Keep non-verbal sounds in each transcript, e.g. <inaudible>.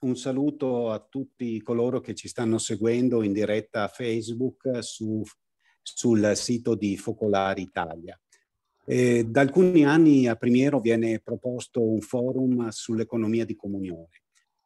Un saluto a tutti coloro che ci stanno seguendo in diretta a Facebook su, sul sito di Focolare Italia. Eh, da alcuni anni a Primiero viene proposto un forum sull'economia di comunione.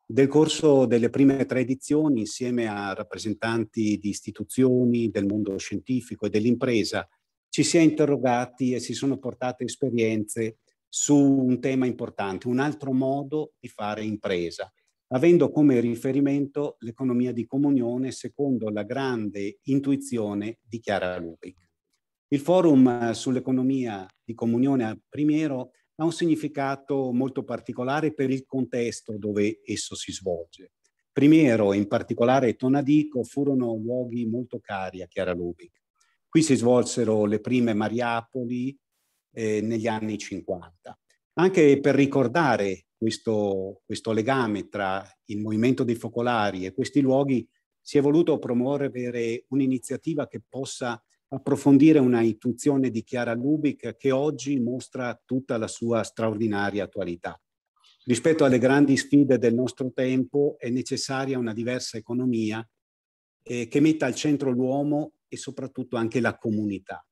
Del corso delle prime tre edizioni, insieme a rappresentanti di istituzioni, del mondo scientifico e dell'impresa, ci si è interrogati e si sono portate esperienze su un tema importante, un altro modo di fare impresa, avendo come riferimento l'economia di comunione secondo la grande intuizione di Chiara Lubic. Il forum sull'economia di comunione a Primiero ha un significato molto particolare per il contesto dove esso si svolge. Primiero, in particolare Tonadico, furono luoghi molto cari a Chiara Lubic. Qui si svolsero le prime Mariapoli, eh, negli anni 50. Anche per ricordare questo, questo legame tra il movimento dei focolari e questi luoghi, si è voluto promuovere un'iniziativa che possa approfondire una intuizione di Chiara Lubic che oggi mostra tutta la sua straordinaria attualità. Rispetto alle grandi sfide del nostro tempo è necessaria una diversa economia eh, che metta al centro l'uomo e soprattutto anche la comunità.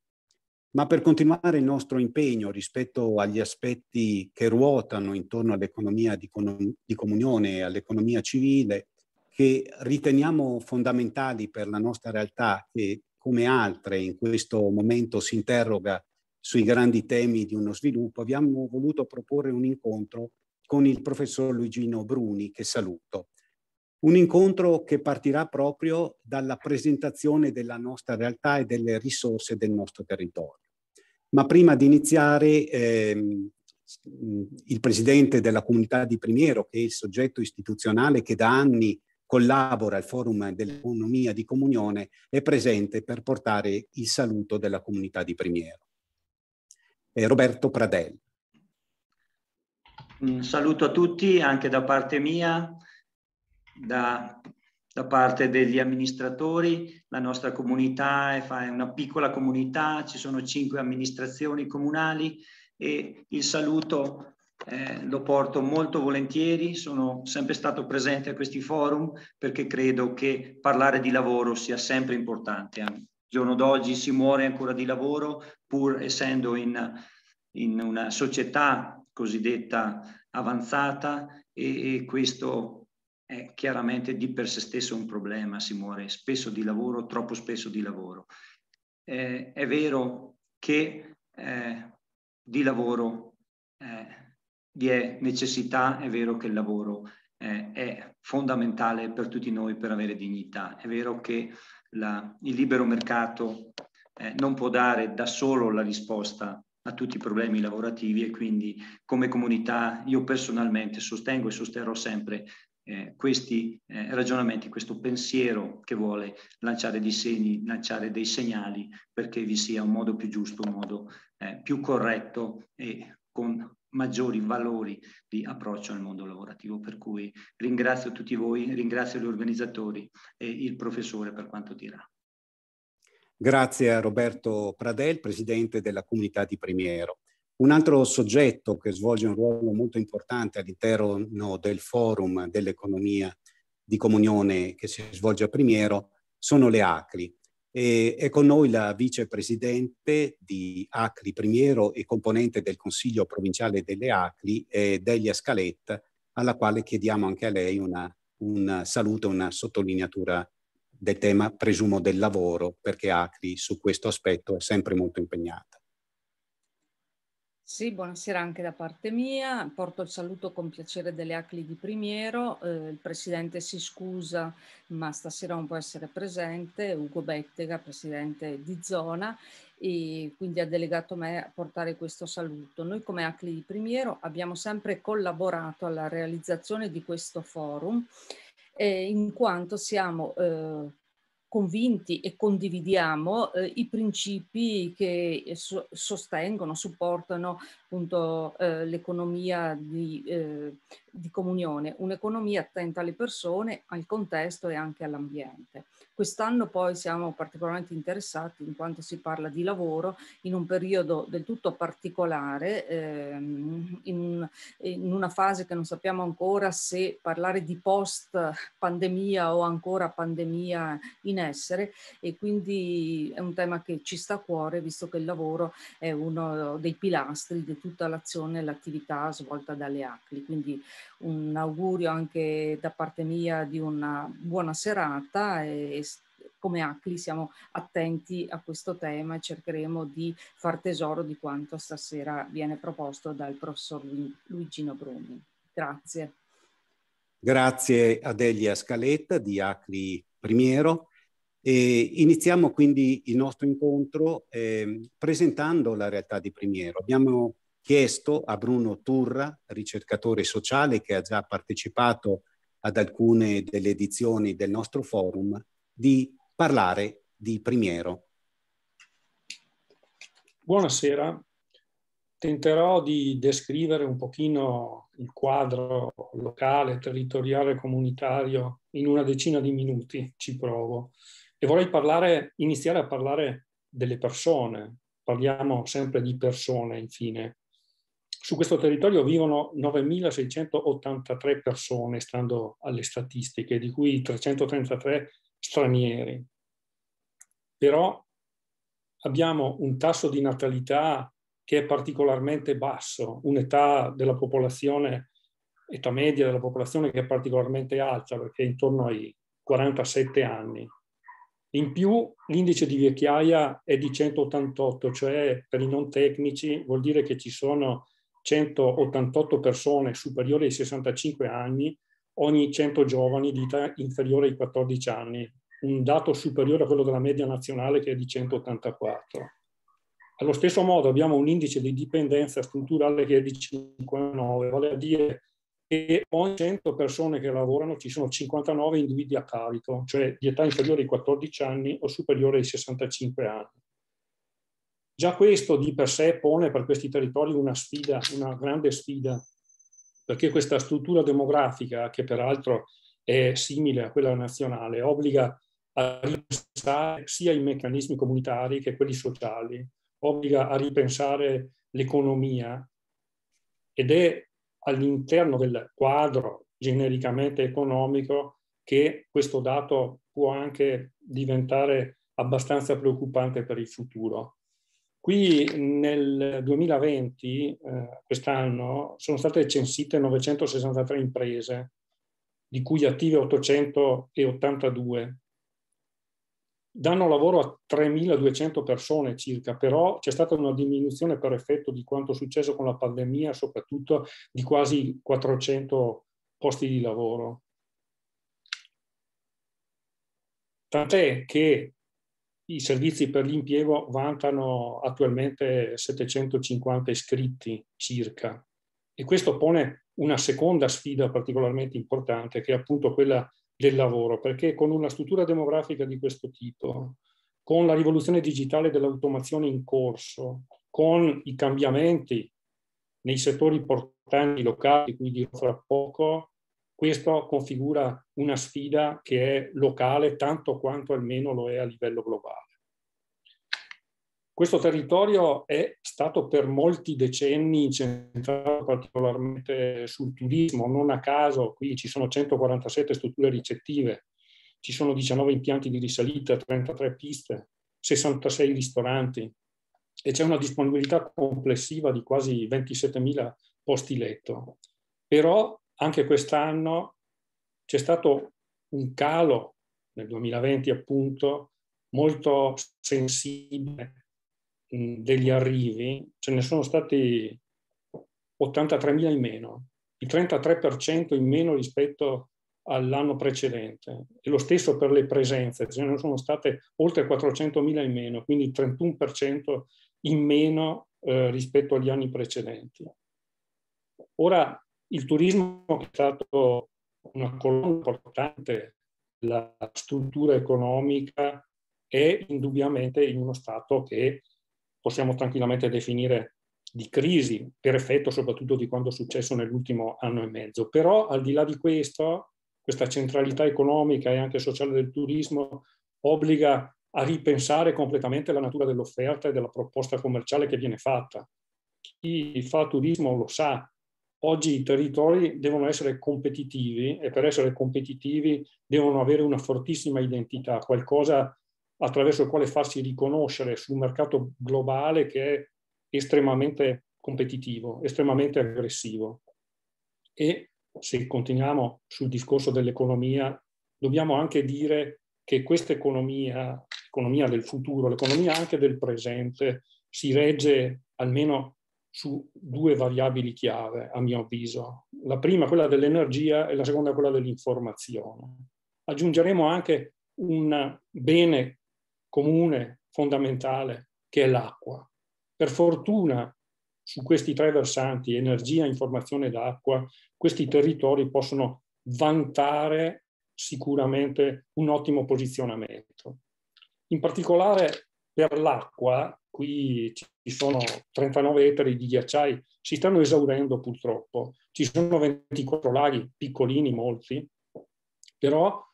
Ma per continuare il nostro impegno rispetto agli aspetti che ruotano intorno all'economia di, con- di comunione e all'economia civile, che riteniamo fondamentali per la nostra realtà, che come altre in questo momento si interroga sui grandi temi di uno sviluppo, abbiamo voluto proporre un incontro con il professor Luigino Bruni, che saluto. Un incontro che partirà proprio dalla presentazione della nostra realtà e delle risorse del nostro territorio. Ma prima di iniziare, ehm, il presidente della comunità di Primiero, che è il soggetto istituzionale che da anni collabora al forum dell'economia di comunione, è presente per portare il saluto della comunità di Primiero. È Roberto Pradel. Un saluto a tutti anche da parte mia, da da parte degli amministratori, la nostra comunità è una piccola comunità, ci sono cinque amministrazioni comunali e il saluto eh, lo porto molto volentieri, sono sempre stato presente a questi forum perché credo che parlare di lavoro sia sempre importante. Al giorno d'oggi si muore ancora di lavoro pur essendo in, in una società cosiddetta avanzata e, e questo è chiaramente di per sé stesso un problema, si muore spesso di lavoro, troppo spesso di lavoro. Eh, è vero che eh, di lavoro eh, vi è necessità, è vero che il lavoro eh, è fondamentale per tutti noi per avere dignità, è vero che la, il libero mercato eh, non può dare da solo la risposta a tutti i problemi lavorativi e quindi come comunità io personalmente sostengo e sosterrò sempre eh, questi eh, ragionamenti, questo pensiero che vuole lanciare dei segni, lanciare dei segnali perché vi sia un modo più giusto, un modo eh, più corretto e con maggiori valori di approccio al mondo lavorativo. Per cui ringrazio tutti voi, ringrazio gli organizzatori e il professore per quanto dirà. Grazie a Roberto Pradel, presidente della comunità di Primiero. Un altro soggetto che svolge un ruolo molto importante all'interno del forum dell'economia di comunione che si svolge a Primiero sono le ACRI. E è con noi la vicepresidente di ACRI Primiero e componente del Consiglio provinciale delle ACRI, Delia Scaletta, alla quale chiediamo anche a lei una, un saluto, una sottolineatura del tema, presumo, del lavoro, perché ACRI su questo aspetto è sempre molto impegnata. Sì, buonasera anche da parte mia. Porto il saluto con piacere delle Acli di Primiero. Eh, il presidente si scusa, ma stasera non può essere presente. Ugo Bettega, presidente di zona, e quindi ha delegato me a portare questo saluto. Noi come Acli di Primiero abbiamo sempre collaborato alla realizzazione di questo forum eh, in quanto siamo eh, convinti e condividiamo eh, i principi che eh, so- sostengono, supportano appunto eh, l'economia di, eh, di comunione, un'economia attenta alle persone, al contesto e anche all'ambiente. Quest'anno poi siamo particolarmente interessati in quanto si parla di lavoro in un periodo del tutto particolare, ehm, in, in, una fase che non sappiamo ancora se parlare di post pandemia o ancora pandemia in essere e quindi è un tema che ci sta a cuore visto che il lavoro è uno dei pilastri di tutta l'azione e l'attività svolta dalle ACLI. Quindi un augurio anche da parte mia di una buona serata e, come ACLI siamo attenti a questo tema e cercheremo di far tesoro di quanto stasera viene proposto dal professor Luigino Bruni. Grazie. Grazie Adelia Scaletta di ACLI Primiero. E iniziamo quindi il nostro incontro eh, presentando la realtà di Primiero. Abbiamo chiesto a Bruno Turra, ricercatore sociale che ha già partecipato ad alcune delle edizioni del nostro forum, di parlare di Primiero. Buonasera, tenterò di descrivere un pochino il quadro locale, territoriale, comunitario in una decina di minuti, ci provo. E vorrei parlare, iniziare a parlare delle persone, parliamo sempre di persone infine, su questo territorio vivono 9.683 persone, stando alle statistiche, di cui 333 stranieri. Però abbiamo un tasso di natalità che è particolarmente basso, un'età della popolazione, età media della popolazione che è particolarmente alta, perché è intorno ai 47 anni. In più l'indice di vecchiaia è di 188, cioè per i non tecnici vuol dire che ci sono 188 persone superiori ai 65 anni ogni 100 giovani di età inferiore ai 14 anni, un dato superiore a quello della media nazionale che è di 184. Allo stesso modo abbiamo un indice di dipendenza strutturale che è di 59, vale a dire che ogni 100 persone che lavorano ci sono 59 individui a carico, cioè di età inferiore ai 14 anni o superiore ai 65 anni. Già questo di per sé pone per questi territori una sfida, una grande sfida, perché questa struttura demografica, che peraltro è simile a quella nazionale, obbliga a ripensare sia i meccanismi comunitari che quelli sociali, obbliga a ripensare l'economia ed è all'interno del quadro genericamente economico che questo dato può anche diventare abbastanza preoccupante per il futuro. Qui nel 2020, eh, quest'anno, sono state censite 963 imprese, di cui attive 882. Danno lavoro a 3.200 persone circa, però c'è stata una diminuzione per effetto di quanto è successo con la pandemia, soprattutto di quasi 400 posti di lavoro. Tant'è che i servizi per l'impiego vantano attualmente 750 iscritti circa e questo pone una seconda sfida particolarmente importante che è appunto quella del lavoro, perché con una struttura demografica di questo tipo, con la rivoluzione digitale dell'automazione in corso, con i cambiamenti nei settori portanti locali, quindi fra poco, questo configura una sfida che è locale tanto quanto almeno lo è a livello globale. Questo territorio è stato per molti decenni incentrato particolarmente sul turismo, non a caso qui ci sono 147 strutture ricettive, ci sono 19 impianti di risalita, 33 piste, 66 ristoranti e c'è una disponibilità complessiva di quasi 27.000 posti letto. Però anche quest'anno c'è stato un calo nel 2020 appunto molto sensibile mm, degli arrivi, ce ne sono stati 83.000 in meno, il 33% in meno rispetto all'anno precedente e lo stesso per le presenze, ce ne sono state oltre 400.000 in meno, quindi il 31% in meno eh, rispetto agli anni precedenti. Ora il turismo è stato una colonna importante della struttura economica è indubbiamente in uno stato che possiamo tranquillamente definire di crisi, per effetto soprattutto di quanto è successo nell'ultimo anno e mezzo. Però al di là di questo, questa centralità economica e anche sociale del turismo obbliga a ripensare completamente la natura dell'offerta e della proposta commerciale che viene fatta. Chi fa turismo lo sa Oggi i territori devono essere competitivi e per essere competitivi devono avere una fortissima identità, qualcosa attraverso il quale farsi riconoscere su un mercato globale che è estremamente competitivo, estremamente aggressivo. E se continuiamo sul discorso dell'economia, dobbiamo anche dire che questa economia, l'economia del futuro, l'economia anche del presente, si regge almeno su due variabili chiave, a mio avviso. La prima quella dell'energia e la seconda quella dell'informazione. Aggiungeremo anche un bene comune fondamentale che è l'acqua. Per fortuna su questi tre versanti, energia, informazione ed acqua, questi territori possono vantare sicuramente un ottimo posizionamento. In particolare per l'acqua qui ci sono 39 ettari di ghiacciai, si stanno esaurendo purtroppo. Ci sono 24 laghi, piccolini molti, però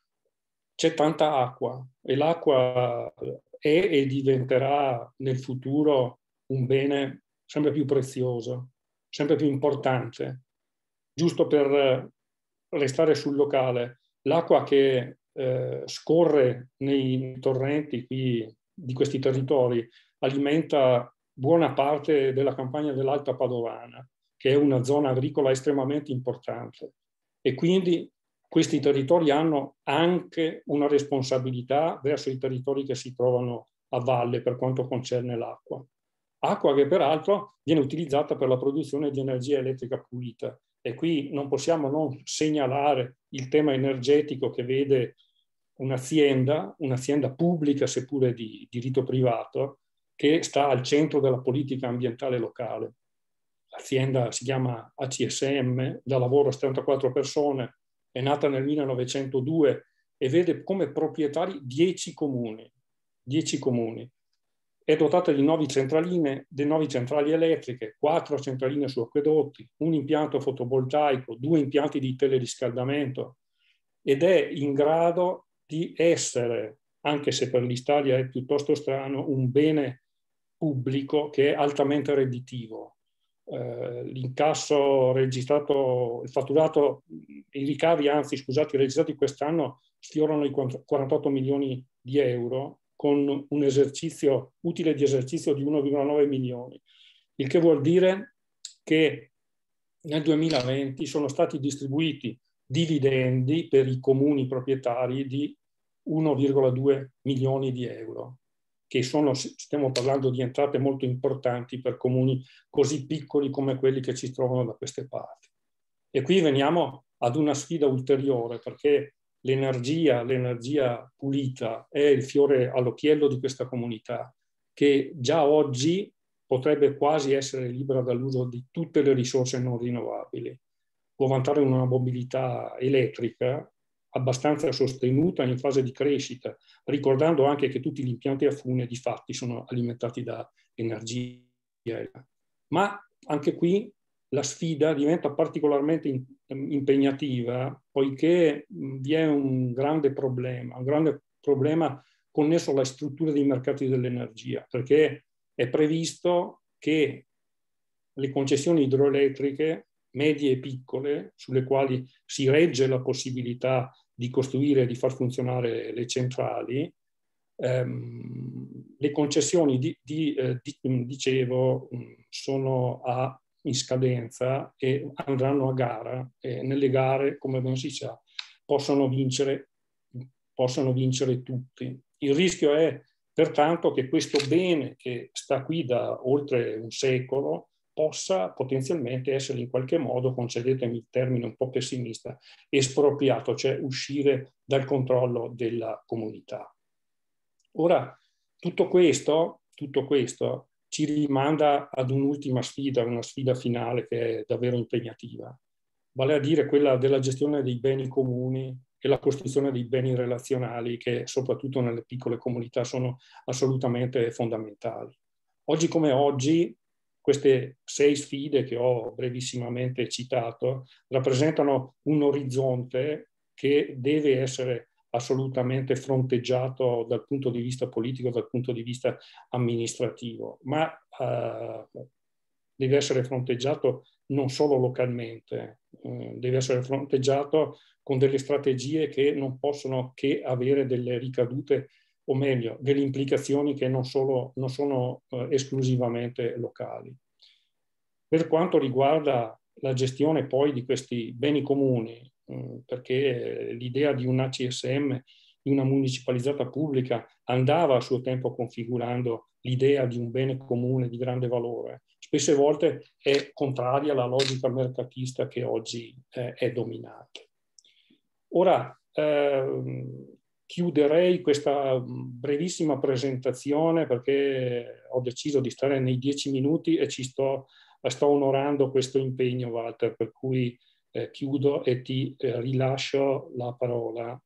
c'è tanta acqua e l'acqua è e diventerà nel futuro un bene sempre più prezioso, sempre più importante. Giusto per restare sul locale, l'acqua che eh, scorre nei torrenti qui di questi territori alimenta buona parte della campagna dell'Alta Padovana, che è una zona agricola estremamente importante. E quindi questi territori hanno anche una responsabilità verso i territori che si trovano a valle per quanto concerne l'acqua. Acqua che peraltro viene utilizzata per la produzione di energia elettrica pulita. E qui non possiamo non segnalare il tema energetico che vede un'azienda, un'azienda pubblica seppure di diritto privato, che sta al centro della politica ambientale locale. L'azienda si chiama ACSM, da lavoro a 74 persone, è nata nel 1902 e vede come proprietari 10 comuni. 10 comuni. È dotata di 9 centraline, di 9 centrali elettriche, 4 centraline su acquedotti, un impianto fotovoltaico, due impianti di teleriscaldamento ed è in grado di essere, anche se per l'Italia è piuttosto strano, un bene pubblico che è altamente redditivo. Eh, l'incasso registrato, il fatturato, i ricavi, anzi scusate, registrati quest'anno sfiorano i 48 milioni di euro con un esercizio utile di esercizio di 1,9 milioni, il che vuol dire che nel 2020 sono stati distribuiti dividendi per i comuni proprietari di 1,2 milioni di euro, che sono, stiamo parlando di entrate molto importanti per comuni così piccoli come quelli che ci trovano da queste parti. E qui veniamo ad una sfida ulteriore, perché l'energia, l'energia pulita è il fiore all'occhiello di questa comunità, che già oggi potrebbe quasi essere libera dall'uso di tutte le risorse non rinnovabili. Può vantare una mobilità elettrica abbastanza sostenuta in fase di crescita, ricordando anche che tutti gli impianti a fune di fatti sono alimentati da energia. Ma anche qui la sfida diventa particolarmente ehm, impegnativa poiché vi è un grande problema, un grande problema connesso alla struttura dei mercati dell'energia, perché è previsto che le concessioni idroelettriche medie e piccole sulle quali si regge la possibilità di costruire e di far funzionare le centrali, ehm, le concessioni, di, di, eh, di, mm, dicevo, mm, sono a, in scadenza e andranno a gara e nelle gare, come ben si sa, possono vincere, possono vincere tutti. Il rischio è pertanto che questo bene che sta qui da oltre un secolo, possa potenzialmente essere in qualche modo, concedetemi il termine un po' pessimista, espropriato, cioè uscire dal controllo della comunità. Ora, tutto questo, tutto questo ci rimanda ad un'ultima sfida, una sfida finale che è davvero impegnativa, vale a dire quella della gestione dei beni comuni e la costruzione dei beni relazionali che soprattutto nelle piccole comunità sono assolutamente fondamentali. Oggi come oggi queste sei sfide che ho brevissimamente citato rappresentano un orizzonte che deve essere assolutamente fronteggiato dal punto di vista politico, dal punto di vista amministrativo, ma eh, deve essere fronteggiato non solo localmente, eh, deve essere fronteggiato con delle strategie che non possono che avere delle ricadute o meglio, delle implicazioni che non, solo, non sono eh, esclusivamente locali. Per quanto riguarda la gestione poi di questi beni comuni, mh, mm, perché l'idea di una CSM, di una municipalizzata pubblica, andava a suo tempo configurando l'idea di un bene comune di grande valore, spesse volte è contraria alla logica mercatista che oggi eh, è dominante. Ora, ehm, chiuderei questa mm, brevissima presentazione perché ho deciso di stare nei dieci minuti e ci sto, sto onorando questo impegno, Walter, per cui eh, chiudo e ti eh, rilascio la parola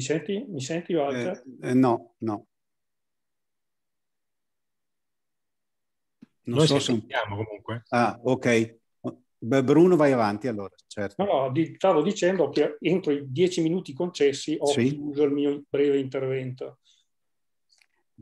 Mi senti? Mi senti Walter? Eh, eh, no, no. Non Noi so se... sentiamo comunque. Ah, ok. Bruno vai avanti allora, certo. No, no, di, stavo dicendo che entro i dieci minuti concessi ho sì. chiuso il mio breve intervento.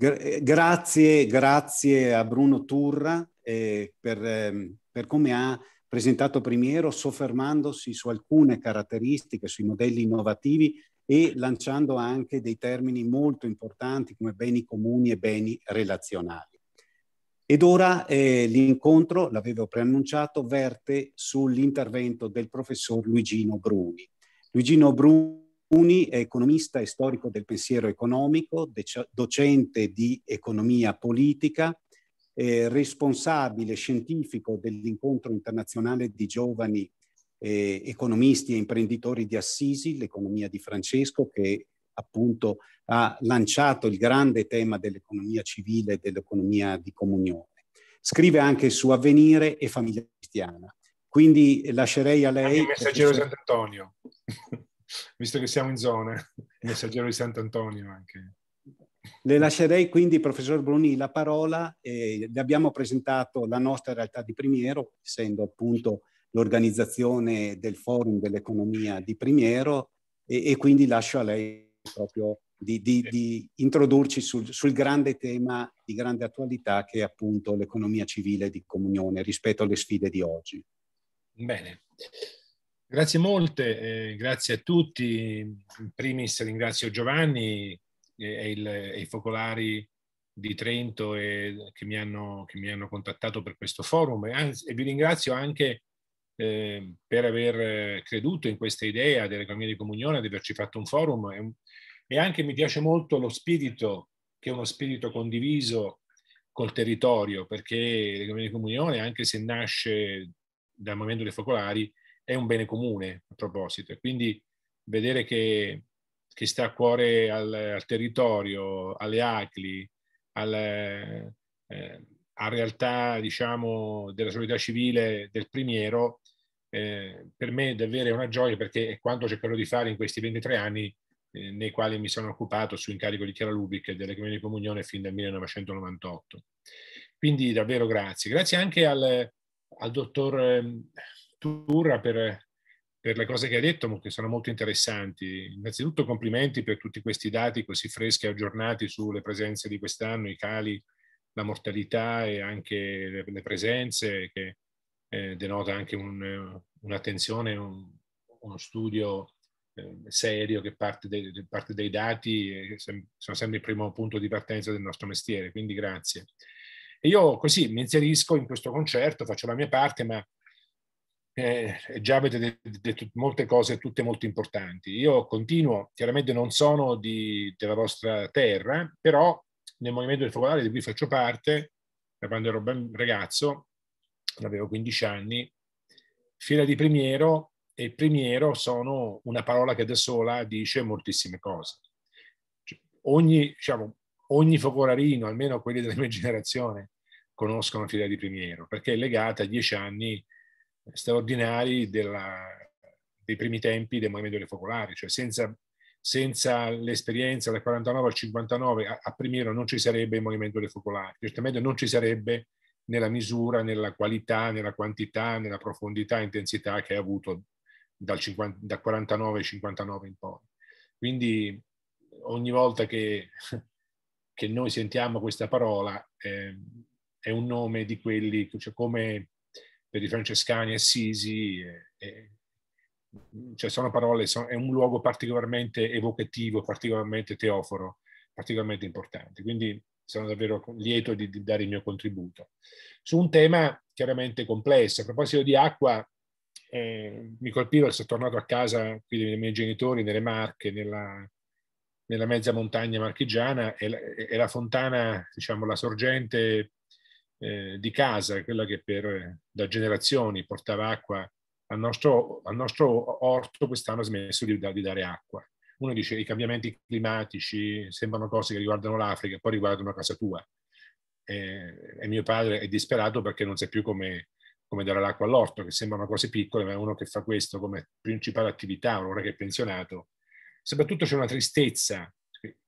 Eh, grazie, grazie a Bruno Turra eh, per, eh, per, come ha presentato Primiero, soffermandosi su alcune caratteristiche, sui modelli innovativi e lanciando anche dei termini molto importanti come beni comuni e beni relazionali. Ed ora eh, l'incontro, l'avevo preannunciato, verte sull'intervento del professor Luigino Bruni. Luigino Bruni è economista e storico del pensiero economico, docente di economia politica, eh, responsabile scientifico dell'incontro internazionale di giovani eh, economisti e imprenditori di Assisi, l'economia di Francesco, che appunto ha lanciato il grande tema dell'economia civile e dell'economia di comunione. Scrive anche su avvenire e famiglia cristiana. Quindi lascerei a lei... il messaggero di Sant'Antonio, <laughs> visto che siamo in zona, il messaggero di Sant'Antonio anche. Le lascerei quindi, professor Bruni, la parola. Eh, le abbiamo presentato la nostra realtà di Primiero, essendo appunto l'organizzazione del forum dell'economia di Primiero e, e, quindi lascio a lei proprio di, di, di introdurci sul, sul, grande tema di grande attualità che è appunto l'economia civile di comunione rispetto alle sfide di oggi. Bene. Grazie molte, eh, grazie a tutti. In primis ringrazio Giovanni e, il, e i focolari di Trento e, che, mi hanno, che, mi hanno, contattato per questo forum e, anzi, e vi ringrazio anche eh, per aver eh, creduto in questa idea dell'economia di comunione, di averci fatto un forum e, e anche mi piace molto lo spirito, che è uno spirito condiviso col territorio, perché l'economia di comunione, anche se nasce dal movimento dei focolari, è un bene comune a proposito. quindi vedere che, che sta a cuore al, al territorio, alle ACLI, al, eh, eh, a realtà diciamo, della società civile del primiero, eh, per me è davvero una gioia perché è quanto cercherò di fare in questi 23 anni eh, nei quali mi sono occupato su incarico di Chiara Lubic e delle dell'Economia di Comunione fin dal 1998. Quindi davvero grazie. Grazie anche al, al dottor ehm, Turra per, per le cose che ha detto, che sono molto interessanti. Innanzitutto complimenti per tutti questi dati così freschi e aggiornati sulle presenze di quest'anno, i cali, la mortalità e anche le presenze che eh, denota anche un, eh, un'attenzione, un, uno studio eh, serio che parte, de, parte dei dati e sem- sono sempre il primo punto di partenza del nostro mestiere, quindi grazie. E io così mi inserisco in questo concerto, faccio la mia parte, ma eh, già avete detto molte cose, tutte molto importanti. Io continuo, chiaramente non sono di, della vostra terra, però nel movimento del focolare di cui faccio parte, da quando ero ben ragazzo, cioè, avevo 15 anni, Fiera di Primiero e Primiero sono una parola che da sola dice moltissime cose. Cioè, ogni, diciamo, ogni focolarino, almeno quelli della mia generazione, conoscono Fiera di Primiero, perché è legata a dieci anni straordinari della, dei primi tempi del movimento delle focolari, cioè senza, senza l'esperienza dal 49 al 59 a, a Primiero non ci sarebbe il movimento delle focolari, certamente non ci sarebbe nella misura, nella qualità, nella quantità, nella profondità e intensità che ha avuto dal 50, da 49 59 in poi. Quindi ogni volta che, <laughs> che noi sentiamo questa parola eh, è un nome di quelli, cioè come per i francescani Assisi, eh, eh, cioè sono parole, sono, è un luogo particolarmente evocativo, particolarmente teoforo, particolarmente importante. Quindi sono davvero lieto di, di dare il mio contributo. Su un tema chiaramente complesso, a proposito di acqua, eh, mi colpiva, essere tornato a casa qui dai miei genitori, nelle Marche, nella, nella mezza montagna marchigiana, e la, e la fontana, diciamo, la sorgente eh, di casa, quella che per, eh, da generazioni portava acqua al nostro, al nostro orto, quest'anno ha smesso di, di dare acqua uno dice i cambiamenti climatici sembrano cose che riguardano l'Africa, e poi riguardano casa tua. E, e, mio padre è disperato perché non sa più come, come dare l'acqua all'orto, che sembrano cose piccole, ma è uno che fa questo come principale attività, un'ora che è pensionato. Soprattutto c'è una tristezza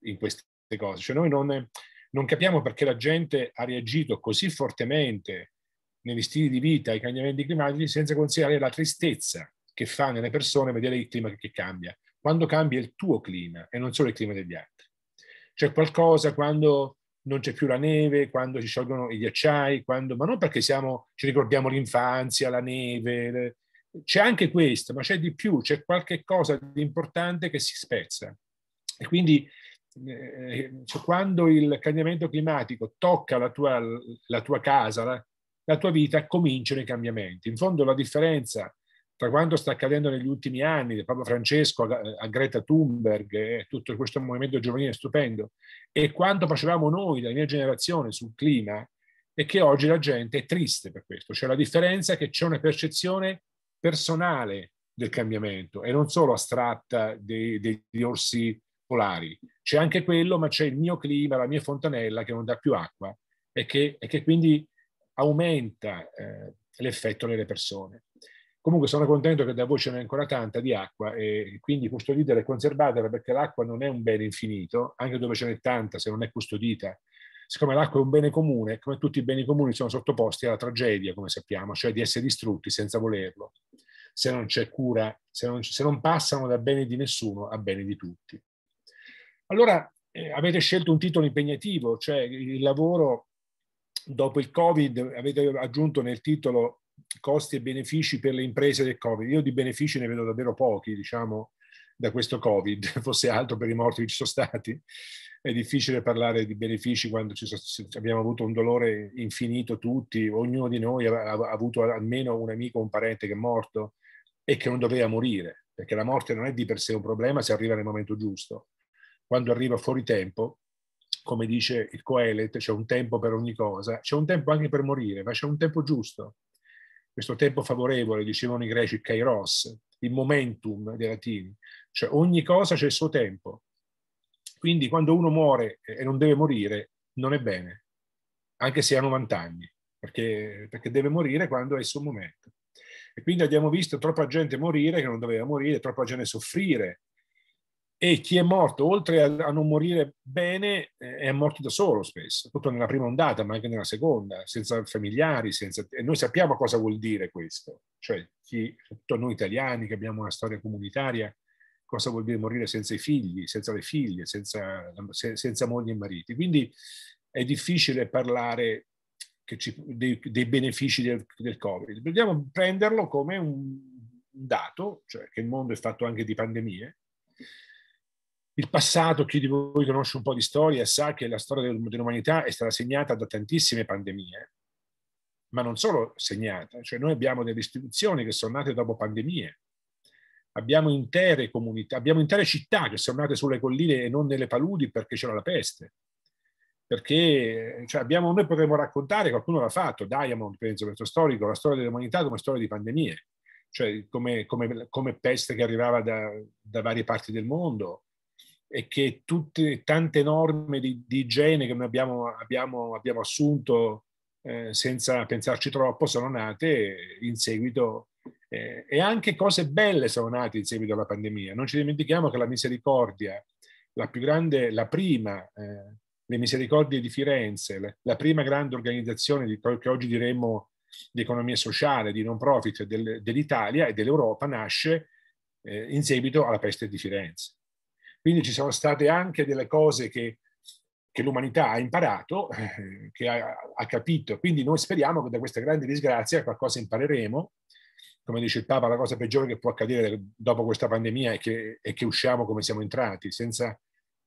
in queste cose. Cioè noi non, non capiamo perché la gente ha reagito così fortemente negli stili di vita ai cambiamenti climatici senza considerare la tristezza che fa nelle persone vedere il clima che cambia quando cambia il tuo clima e non solo il clima degli altri. C'è qualcosa quando non c'è più la neve, quando si sciolgono i ghiacciai, quando, ma non perché siamo, ci ricordiamo l'infanzia, la neve, le, c'è anche questo, ma c'è di più, c'è qualche cosa di importante che si spezza. E quindi eh, cioè, quando il cambiamento climatico tocca la tua, la tua casa, la, la, tua vita, cominciano i cambiamenti. In fondo la differenza tra quanto sta accadendo negli ultimi anni, da Papa Francesco a eh, Greta Thunberg, tutto questo movimento giovanile stupendo, e quanto facevamo noi, la mia generazione, sul clima, è che oggi la gente è triste per questo. C'è la differenza che c'è una percezione personale del cambiamento e non solo astratta dei, degli orsi polari. C'è anche quello, ma c'è il mio clima, la mia fontanella che non dà più acqua e che, e che quindi aumenta eh, l'effetto nelle persone. Comunque sono contento che da voi ce n'è ancora tanta di acqua e quindi custoditela e conservatela perché l'acqua non è un bene infinito, anche dove ce n'è tanta se non è custodita. Siccome l'acqua è un bene comune, come tutti i beni comuni sono sottoposti alla tragedia, come sappiamo, cioè di essere distrutti senza volerlo, se non c'è cura, se non, se non passano da bene di nessuno a bene di tutti. Allora eh, avete scelto un titolo impegnativo, cioè il lavoro dopo il Covid avete aggiunto nel titolo costi e benefici per le imprese del Covid. Io di benefici ne vedo davvero pochi, diciamo, da questo Covid, <laughs> fosse altro per i morti che ci sono stati. È difficile parlare di benefici quando sono, abbiamo avuto un dolore infinito tutti, ognuno di noi ha, ha avuto almeno un amico o un parente che è morto e che non doveva morire, perché la morte non è di per sé un problema se arriva nel momento giusto. Quando arriva fuori tempo, come dice il Coelet, c'è un tempo per ogni cosa, c'è un tempo anche per morire, ma c'è un tempo giusto questo tempo favorevole, dicevano i greci, kairos, il momentum dei latini, cioè ogni cosa c'è il suo tempo. Quindi quando uno muore e non deve morire, non è bene, anche se ha 90 anni, perché, perché deve morire quando è il suo momento. E quindi abbiamo visto troppa gente morire che non doveva morire, troppa gente soffrire e chi è morto, oltre a, non morire bene, eh, è morto da solo spesso, tutto nella prima ondata, ma anche nella seconda, senza familiari, senza... E noi sappiamo cosa vuol dire questo, cioè chi, tutto noi italiani che abbiamo una storia comunitaria, cosa vuol dire morire senza i figli, senza le figlie, senza, senza mogli e mariti. Quindi è difficile parlare ci, dei, dei, benefici del, del Covid. Dobbiamo prenderlo come un dato, cioè che il mondo è fatto anche di pandemie, il passato, chi di voi conosce un po' di storia sa che la storia dell'umanità è stata segnata da tantissime pandemie, ma non solo segnata, cioè noi abbiamo delle istituzioni che sono nate dopo pandemie, abbiamo intere comunità, abbiamo intere città che sono nate sulle colline e non nelle paludi perché c'era la peste. Perché cioè abbiamo, noi potremmo raccontare, qualcuno l'ha fatto, Diamond, penso, questo storico, la storia dell'umanità come storia di pandemie, cioè come, come, come peste che arrivava da, da varie parti del mondo, e che tutte, tante norme di, di igiene che noi abbiamo, abbiamo, abbiamo assunto eh, senza pensarci troppo sono nate in seguito eh, e anche cose belle sono nate in seguito alla pandemia. Non ci dimentichiamo che la misericordia, la più grande, la prima, eh, le misericordie di Firenze, la, la prima grande organizzazione di, che oggi diremmo di economia sociale, di non profit del, dell'Italia e dell'Europa nasce eh, in seguito alla peste di Firenze. Quindi ci sono state anche delle cose che, che l'umanità ha imparato, eh, che ha, ha, capito. Quindi noi speriamo che da questa grande disgrazia qualcosa impareremo. Come dice il Papa, la cosa peggiore che può accadere dopo questa pandemia è che, è che usciamo come siamo entrati, senza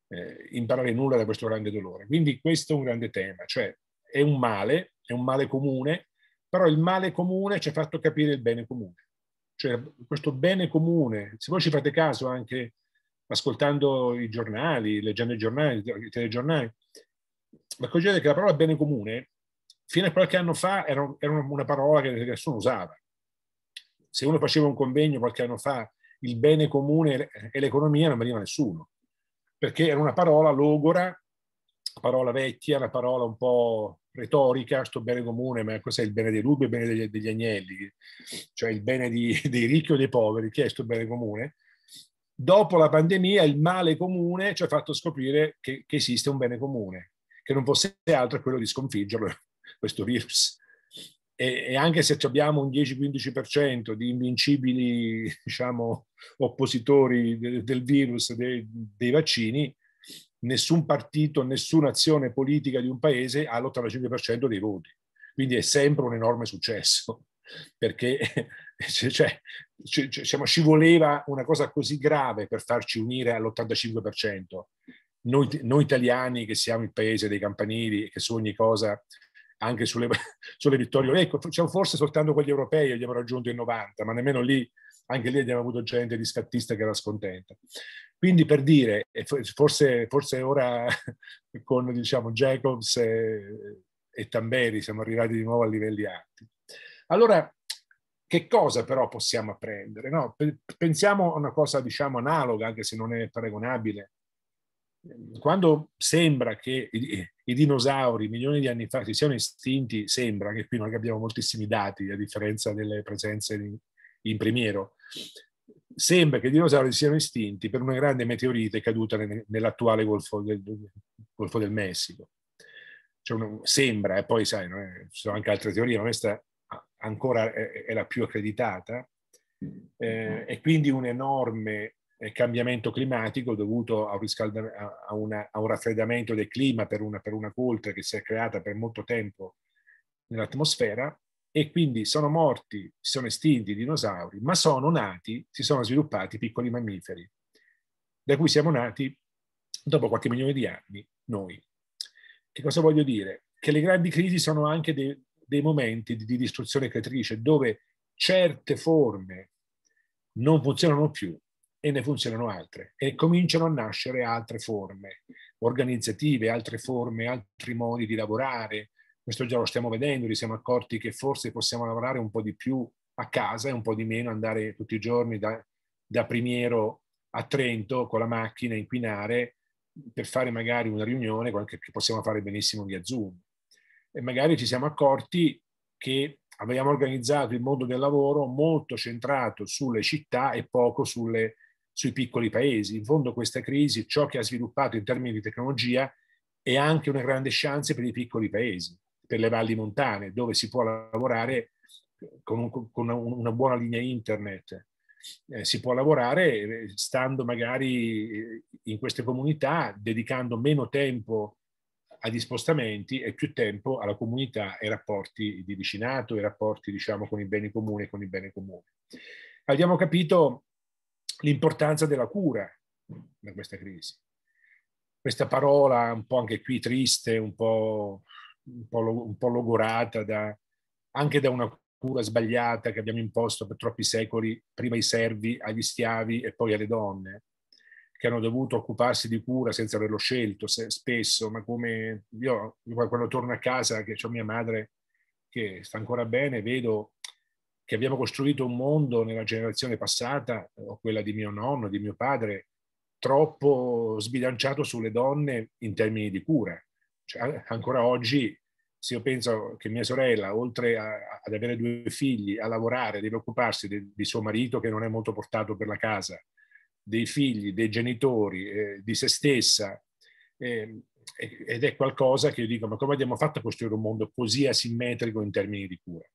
eh, imparare nulla da questo grande dolore. Quindi questo è un grande tema, cioè è un male, è un male comune, però il male comune ci ha fatto capire il bene comune. Cioè questo bene comune, se voi ci fate caso anche ascoltando i giornali, leggendo i giornali, i telegiornali, ma accorgete che la parola bene comune fino a qualche anno fa era, una parola che nessuno usava. Se uno faceva un convegno qualche anno fa, il bene comune e l'economia non veniva nessuno, perché era una parola logora, una parola vecchia, una parola un po' retorica, sto bene comune, ma cos'è il bene dei lupi e il bene degli, degli, agnelli? Cioè il bene di, <laughs> dei ricchi o dei poveri, chi è sto bene comune? dopo la pandemia il male comune ci ha fatto scoprire che, che esiste un bene comune, che non fosse altro quello di sconfiggerlo, <laughs> questo virus. E, e, anche se abbiamo un 10-15% di invincibili diciamo, oppositori de, del virus, de, dei vaccini, nessun partito, nessuna azione politica di un paese ha l'85% dei voti. Quindi è sempre un enorme successo, perché <laughs> cioè, cioè, diciamo, ci voleva una cosa così grave per farci unire all'85%. Noi, noi italiani che siamo il paese dei campanili, e che su ogni cosa anche sulle, <laughs> sulle, vittorie. Ecco, forse soltanto quegli europei abbiamo raggiunto il 90, ma nemmeno lì, anche lì abbiamo avuto gente di scattista che era scontenta. Quindi per dire, forse, forse ora <laughs> con diciamo, Jacobs e, e Tamberi siamo arrivati di nuovo a livelli alti. Allora, che cosa però possiamo apprendere? No? Pensiamo a una cosa diciamo analoga, anche se non è paragonabile. Quando sembra che i, i dinosauri milioni di anni fa si siano estinti, sembra che qui noi abbiamo moltissimi dati, a differenza delle presenze in, in primiero, sembra che i dinosauri siano estinti per una grande meteorite caduta nell'attuale Golfo del, Golfo del Messico. Cioè, sembra, e eh, poi sai, ci sono anche altre teorie, ma questa ancora è, è la più accreditata, eh, mm-hmm. e quindi un enorme eh, cambiamento climatico dovuto a un, a una, a un raffreddamento del clima per una, per una coltre che si è creata per molto tempo nell'atmosfera e quindi sono morti, si sono estinti i dinosauri, ma sono nati, si sono sviluppati piccoli mammiferi, da cui siamo nati dopo qualche milione di anni noi. Che cosa voglio dire? Che le grandi crisi sono anche dei, dei momenti di, di distruzione creatrice dove certe forme non funzionano più e ne funzionano altre e cominciano a nascere altre forme organizzative, altre forme, altri modi di lavorare. Questo già lo stiamo vedendo, ci siamo accorti che forse possiamo lavorare un po' di più a casa e un po' di meno andare tutti i giorni da, da Primiero a Trento con la macchina, inquinare per fare magari una riunione che possiamo fare benissimo via Zoom e magari ci siamo accorti che avevamo organizzato il mondo del lavoro molto centrato sulle città e poco sulle, sui piccoli paesi. In fondo questa crisi, ciò che ha sviluppato in termini di tecnologia, è anche una grande chance per i piccoli paesi, per le valli montane, dove si può lavorare con, un, con una buona linea internet. Eh, si può lavorare eh, stando magari eh, in queste comunità, dedicando meno tempo agli spostamenti e più tempo alla comunità e rapporti di vicinato, i rapporti diciamo, con i beni comuni e con i beni comuni. Abbiamo capito l'importanza della cura da questa crisi. Questa parola un po' anche qui triste, un po', un po', un po logorata da, anche da una cura sbagliata che abbiamo imposto per troppi secoli, prima ai servi, agli schiavi e poi alle donne, che hanno dovuto occuparsi di cura senza averlo scelto se, spesso, ma come io quando torno a casa, che ho mia madre che sta ancora bene, vedo che abbiamo costruito un mondo nella generazione passata, o quella di mio nonno, di mio padre, troppo sbilanciato sulle donne in termini di cura. Cioè, ancora oggi, se io penso che mia sorella, oltre a, ad avere due figli, a lavorare, deve occuparsi di, di suo marito che non è molto portato per la casa, dei figli, dei genitori, eh, di se stessa. Eh, ed è qualcosa che io dico, ma come abbiamo fatto a costruire un mondo così asimmetrico in termini di cura?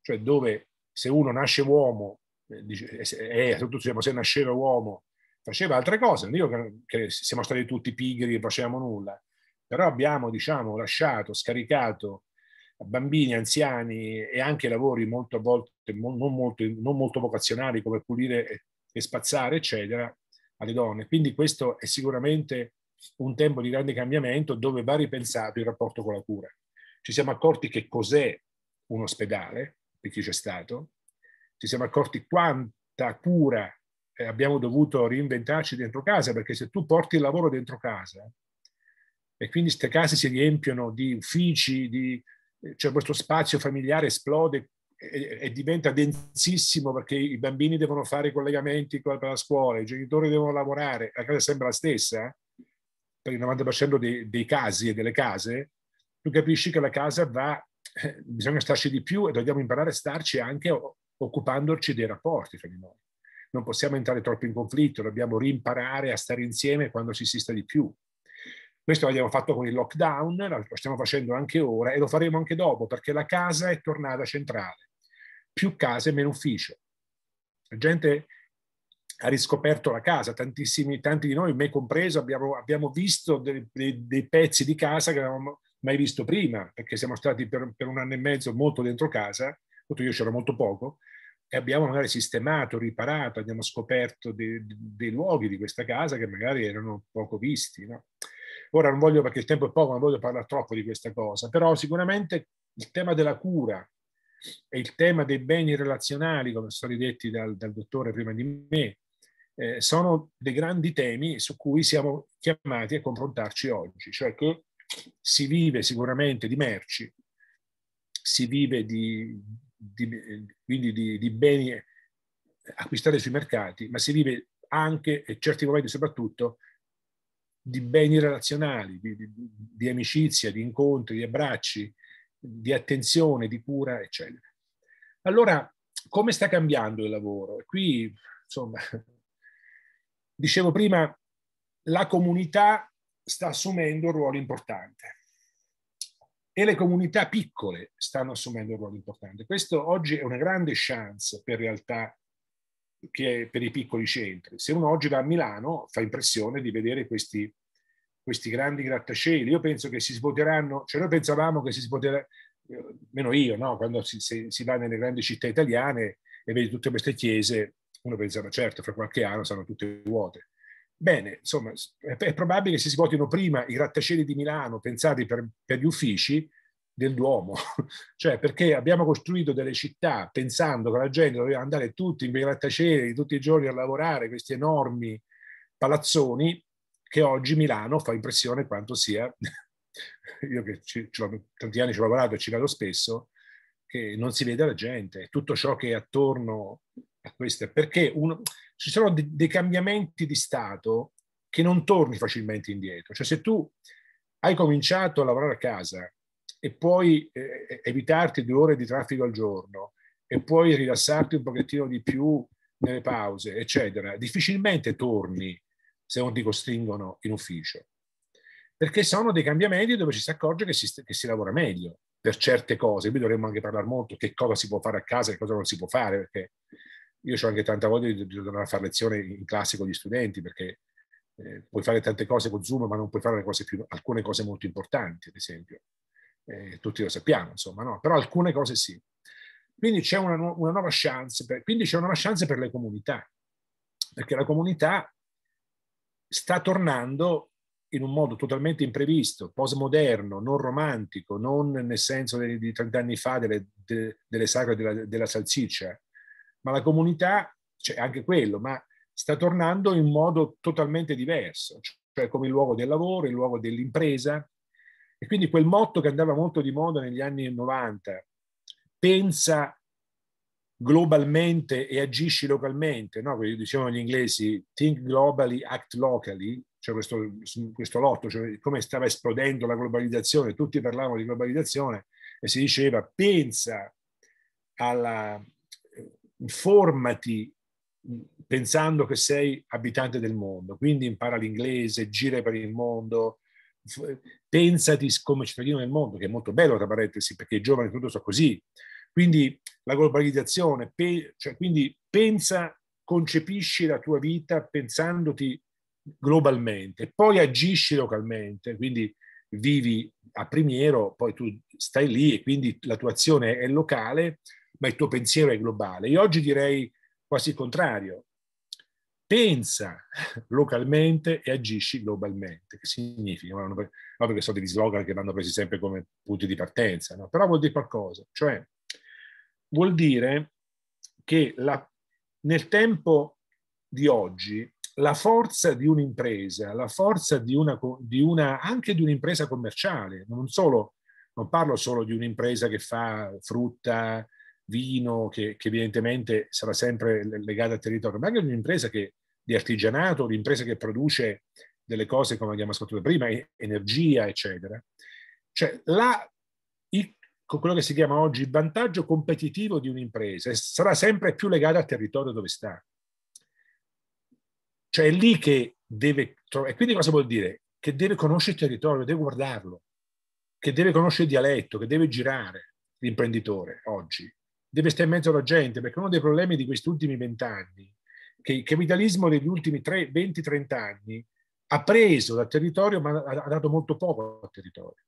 Cioè dove se uno nasce uomo, eh, e eh, eh, soprattutto diciamo, se nasceva uomo, faceva altre cose, non dico che siamo stati tutti pigri e facevamo nulla, però abbiamo diciamo, lasciato, scaricato bambini, anziani e anche lavori molto a volte non molto, non molto, vocazionali come pulire e spazzare, eccetera, alle donne. Quindi questo è sicuramente un tempo di grande cambiamento dove va ripensato il rapporto con la cura. Ci siamo accorti che cos'è un ospedale, di chi c'è stato, ci siamo accorti quanta cura eh, abbiamo dovuto reinventarci dentro casa, perché se tu porti il lavoro dentro casa, e quindi queste case si riempiono di uffici, di, cioè questo spazio familiare esplode e, diventa densissimo perché i bambini devono fare i collegamenti per la scuola, i genitori devono lavorare, la casa è sempre la stessa, eh, per il 90% dei, dei casi e delle case, tu capisci che la casa va, eh, bisogna starci di più e dobbiamo imparare a starci anche occupandoci dei rapporti tra di noi. Non possiamo entrare troppo in conflitto, dobbiamo rimparare a stare insieme quando ci si sta di più. Questo l'abbiamo fatto con il lockdown, lo stiamo facendo anche ora e lo faremo anche dopo perché la casa è tornata centrale più case, meno ufficio. La gente ha riscoperto la casa, tantissimi, tanti di noi, me compreso, abbiamo, abbiamo visto dei, dei, dei, pezzi di casa che non avevamo mai visto prima, perché siamo stati per, per un anno e mezzo molto dentro casa, io c'ero molto poco, e abbiamo magari sistemato, riparato, abbiamo scoperto dei, dei, luoghi di questa casa che magari erano poco visti. No? Ora non voglio, perché il tempo è poco, non voglio parlare troppo di questa cosa, però sicuramente il tema della cura, e il tema dei beni relazionali, come sono stati detti dal, dal dottore prima di me, eh, sono dei grandi temi su cui siamo chiamati a confrontarci oggi, cioè che si vive sicuramente di merci, si vive di, di, quindi di, di beni acquistati sui mercati, ma si vive anche, e certi momenti soprattutto, di beni relazionali, di, di, di, amicizia, di incontri, di abbracci, di attenzione, di cura, eccetera. Allora, come sta cambiando il lavoro? Qui, insomma, <laughs> dicevo prima, la comunità sta assumendo un ruolo importante e le comunità piccole stanno assumendo un ruolo importante. Questo oggi è una grande chance per realtà che per i piccoli centri. Se uno oggi va a Milano fa impressione di vedere questi questi grandi grattacieli. Io penso che si svuoteranno, cioè noi pensavamo che si svuoteranno, eh, meno io, no? quando si, si, si, va nelle grandi città italiane e vedi tutte queste chiese, uno pensava certo, fra qualche anno saranno tutte vuote. Bene, insomma, è, è probabile che si svuotino prima i grattacieli di Milano pensati per, per gli uffici del Duomo, <laughs> cioè perché abbiamo costruito delle città pensando che la gente doveva andare tutti in grattacieli tutti i giorni a lavorare, questi enormi palazzoni, che oggi Milano fa impressione quanto sia, <laughs> io che ci, ci, tanti anni ci ho lavorato e ci vado spesso, che non si vede la gente, tutto ciò che è attorno a queste, perché uno, ci sono de, dei cambiamenti di stato che non torni facilmente indietro. Cioè se tu hai cominciato a lavorare a casa e puoi eh, eh evitarti due ore di traffico al giorno e puoi rilassarti un pochettino di più nelle pause, eccetera, difficilmente torni se non ti costringono in ufficio. Perché sono dei cambiamenti dove ci si accorge che si, che si lavora meglio per certe cose. Qui dovremmo anche parlare molto che cosa si può fare a casa e cosa non si può fare, perché io ho anche tanta voglia di, di tornare a fare lezione in classe con gli studenti, perché eh, puoi fare tante cose con Zoom, ma non puoi fare cose più, alcune cose molto importanti, ad esempio. Eh, tutti lo sappiamo, insomma, no? però alcune cose sì. Quindi c'è una, una, nuova chance per, quindi c'è una nuova chance per le comunità, perché la comunità sta tornando in un modo totalmente imprevisto, postmoderno, non romantico, non nel senso di, 30 anni fa delle, de, delle sagre della, della, salsiccia, ma la comunità, cioè anche quello, ma sta tornando in modo totalmente diverso, cioè come il luogo del lavoro, il luogo dell'impresa. E quindi quel motto che andava molto di moda negli anni 90, pensa globalmente e agisci localmente, no? Quindi dicevano gli inglesi, think globally, act locally, cioè questo, questo lotto, cioè come stava esplodendo la globalizzazione, tutti parlavano di globalizzazione e si diceva pensa alla, eh, informati pensando che sei abitante del mondo, quindi impara l'inglese, gira per il mondo, pensati come cittadino del mondo, che è molto bello, tra parentesi, perché i giovani tutto sono così. Quindi la globalizzazione, pe- cioè, quindi pensa, concepisci la tua vita pensandoti globalmente, poi agisci localmente, quindi vivi a Primiero, poi tu stai lì e quindi la tua azione è locale, ma il tuo pensiero è globale. Io oggi direi quasi il contrario. Pensa localmente e agisci globalmente. Che significa? Non perché sono degli slogan che vanno presi sempre come punti di partenza, no? però vuol dire qualcosa. Cioè, vuol dire che la, nel tempo di oggi la forza di un'impresa, la forza di una, di una, anche di un'impresa commerciale, non, solo, non parlo solo di un'impresa che fa frutta, vino, che, che evidentemente sarà sempre legata al territorio, ma anche di un'impresa che, di artigianato, un'impresa che produce delle cose come abbiamo ascoltato prima, energia, eccetera. Cioè la con quello che si chiama oggi il vantaggio competitivo di un'impresa e sarà sempre più legata al territorio dove sta. Cioè è lì che deve trovare. E quindi cosa vuol dire? Che deve conoscere il territorio, deve guardarlo, che deve conoscere il dialetto, che deve girare l'imprenditore oggi. Deve stare in mezzo alla gente, perché uno dei problemi di questi ultimi vent'anni, che il capitalismo degli ultimi 20-30 anni ha preso dal territorio, ma ha dato molto poco al territorio.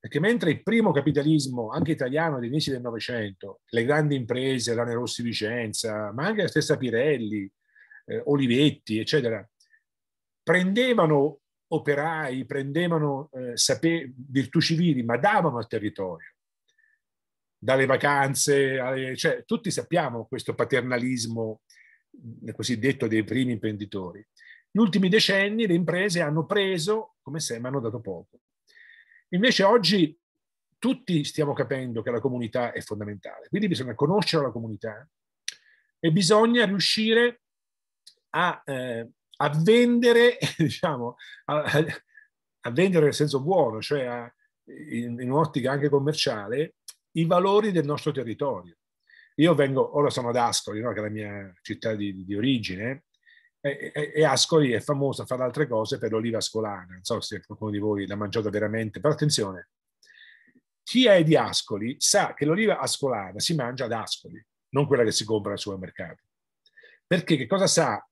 Perché mentre il primo capitalismo, anche italiano, agli inizi del Novecento, le grandi imprese, la Nerossi Vicenza, ma anche la stessa Pirelli, eh, Olivetti, eccetera, prendevano operai, prendevano eh, sape- virtù civili, ma davano al territorio. Dalle vacanze, alle, cioè, tutti sappiamo questo paternalismo cosiddetto dei primi imprenditori. Gli ultimi decenni le imprese hanno preso, come sembra, hanno dato poco. Invece oggi tutti stiamo capendo che la comunità è fondamentale, quindi bisogna conoscere la comunità e bisogna riuscire a, eh, a vendere, <laughs> diciamo, a, a, vendere nel senso buono, cioè a, in, in un'ottica anche commerciale, i valori del nostro territorio. Io vengo, ora sono ad Ascoli, no, che è la mia città di, di origine, e, e, e, Ascoli è famosa, fra le altre cose, per l'oliva ascolana. Non so se qualcuno di voi l'ha mangiata veramente, però attenzione, chi è di Ascoli sa che l'oliva ascolana si mangia ad Ascoli, non quella che si compra al supermercato. Perché che cosa sa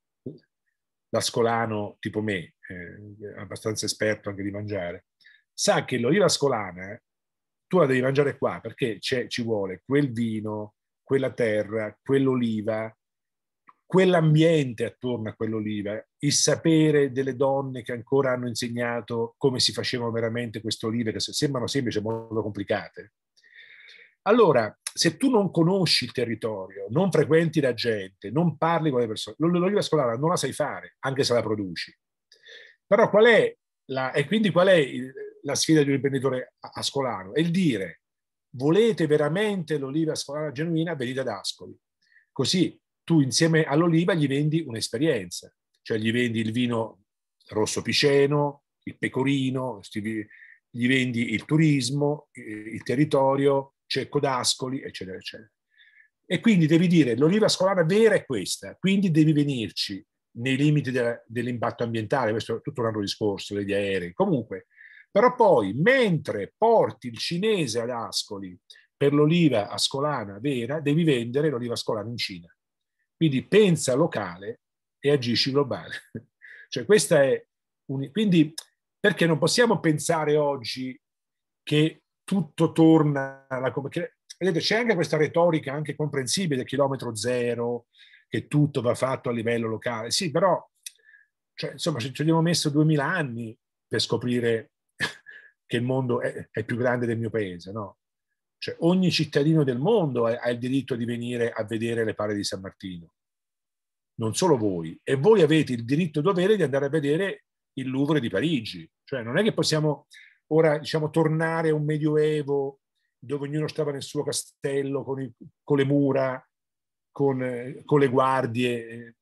l'ascolano tipo me, eh, abbastanza esperto anche di mangiare? Sa che l'oliva ascolana eh, tu la devi mangiare qua perché ci vuole quel vino, quella terra, quell'oliva, quell'ambiente attorno a quell'oliva, il sapere delle donne che ancora hanno insegnato come si facevano veramente queste olive, che sembrano semplici ma molto complicate. Allora, se tu non conosci il territorio, non frequenti la gente, non parli con le persone, l'oliva scolare non la sai fare, anche se la produci. Però qual è la, e quindi qual è la sfida di un imprenditore ascolano? È il dire, volete veramente l'oliva ascolana genuina, venite ad Ascoli. Così tu insieme all'oliva gli vendi un'esperienza, cioè gli vendi il vino rosso piceno, il pecorino, gli vendi il turismo, il territorio, Cerco d'Ascoli, eccetera, eccetera. E quindi devi dire, l'oliva scolana vera è questa, quindi devi venirci nei limiti de, dell'impatto ambientale, questo è tutto un altro discorso, degli aerei, comunque. Però poi, mentre porti il cinese ad Ascoli per l'oliva ascolana vera, devi vendere l'oliva ascolana in Cina. Quindi pensa locale e agisci globale. <laughs> cioè questa è un... Quindi perché non possiamo pensare oggi che tutto torna alla... Perché, vedete, c'è anche questa retorica anche comprensibile, chilometro zero, che tutto va fatto a livello locale. Sì, però, cioè, insomma, ci abbiamo messo duemila anni per scoprire <laughs> che il mondo è, è, più grande del mio paese, no? Cioè, ogni cittadino del mondo ha il diritto di venire a vedere le pare di San Martino, non solo voi. E voi avete il diritto dovere di andare a vedere il Louvre di Parigi. Cioè, non è che possiamo ora diciamo, tornare a un medioevo dove ognuno stava nel suo castello con, i, con le mura, con, eh, con le guardie.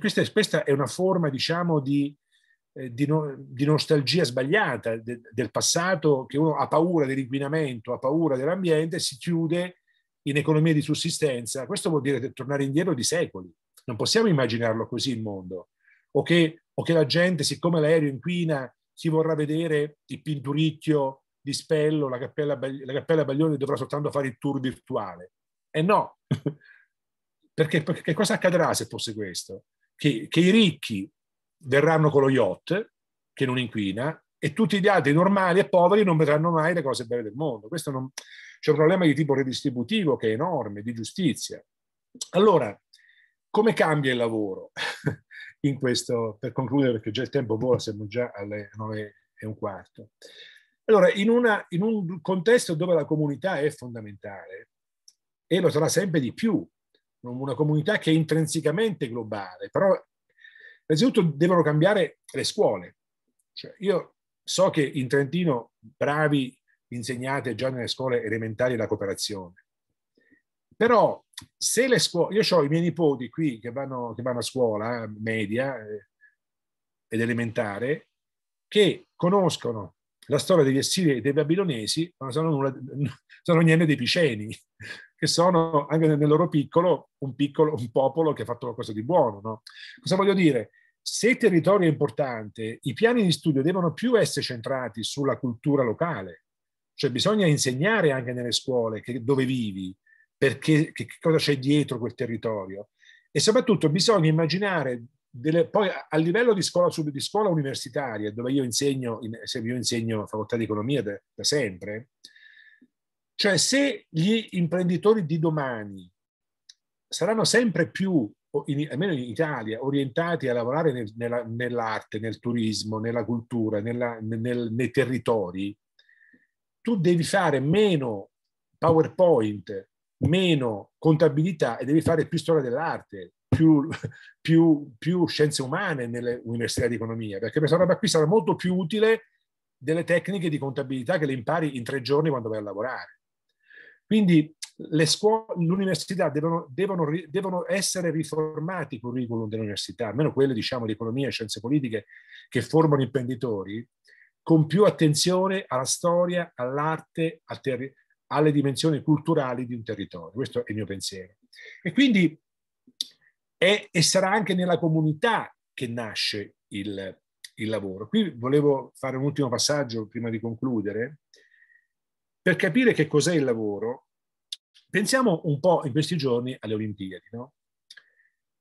Questa, questa, è una forma, diciamo, di eh, di, no, di, nostalgia sbagliata de, del passato, che uno ha paura dell'inquinamento, ha paura dell'ambiente, si chiude in economia di sussistenza. Questo vuol dire tornare indietro di secoli. Non possiamo immaginarlo così il mondo. O che, o che la gente, siccome l'aereo inquina, si vorrà vedere il pinturicchio di Spello, la cappella, la cappella Baglioni dovrà soltanto fare il tour virtuale. E eh no, <laughs> perché, perché, cosa accadrà se fosse questo? Che, che i ricchi verranno con lo yacht, che non inquina, e tutti gli altri normali e poveri non vedranno mai le cose belle del mondo. Questo non... c'è un problema di tipo redistributivo che è enorme, di giustizia. Allora, come cambia il lavoro? <laughs> In questo, per concludere, perché già il tempo vola, siamo già alle nove e un quarto. Allora, in, una, in un contesto dove la comunità è fondamentale, e lo sarà sempre di più, una comunità che è intrinsecamente globale, però Innanzitutto devono cambiare le scuole. Cioè, io so che in Trentino bravi insegnate già nelle scuole elementari la cooperazione. Però se le scuole, io ho i miei nipoti qui che vanno, che vanno a scuola media eh, ed elementare, che conoscono la storia degli Assiri e dei Babilonesi sono, nulla, <laughs> sono niente dei Piceni, che sono anche nel loro piccolo un, piccolo, un popolo che ha fatto qualcosa di buono. No? Cosa voglio dire? Se il territorio è importante, i piani di studio devono più essere centrati sulla cultura locale, cioè bisogna insegnare anche nelle scuole che, dove vivi, perché, che, cosa c'è dietro quel territorio e soprattutto bisogna immaginare delle, poi a livello di scuola, di scuola universitaria, dove io insegno, in, io insegno facoltà di economia da, da sempre, cioè se gli imprenditori di domani saranno sempre più, in, almeno in Italia, orientati a lavorare nel, nella, nell'arte, nel turismo, nella cultura, nella, nel, nei territori, tu devi fare meno PowerPoint, meno contabilità e devi fare più storia dell'arte, più, più, più scienze umane nelle università di economia, perché questa roba qui sarà molto più utile delle tecniche di contabilità che le impari in tre giorni quando vai a lavorare. Quindi le scuole, l'università devono, devono, devono essere riformati i curriculum dell'università, almeno quelle diciamo, di economia e scienze politiche che formano imprenditori, con più attenzione alla storia, all'arte, al terri- alle dimensioni culturali di un territorio. Questo è il mio pensiero. E quindi è, e sarà anche nella comunità che nasce il, il lavoro. Qui volevo fare un ultimo passaggio prima di concludere. Per capire che cos'è il lavoro, pensiamo un po' in questi giorni alle Olimpiadi. No?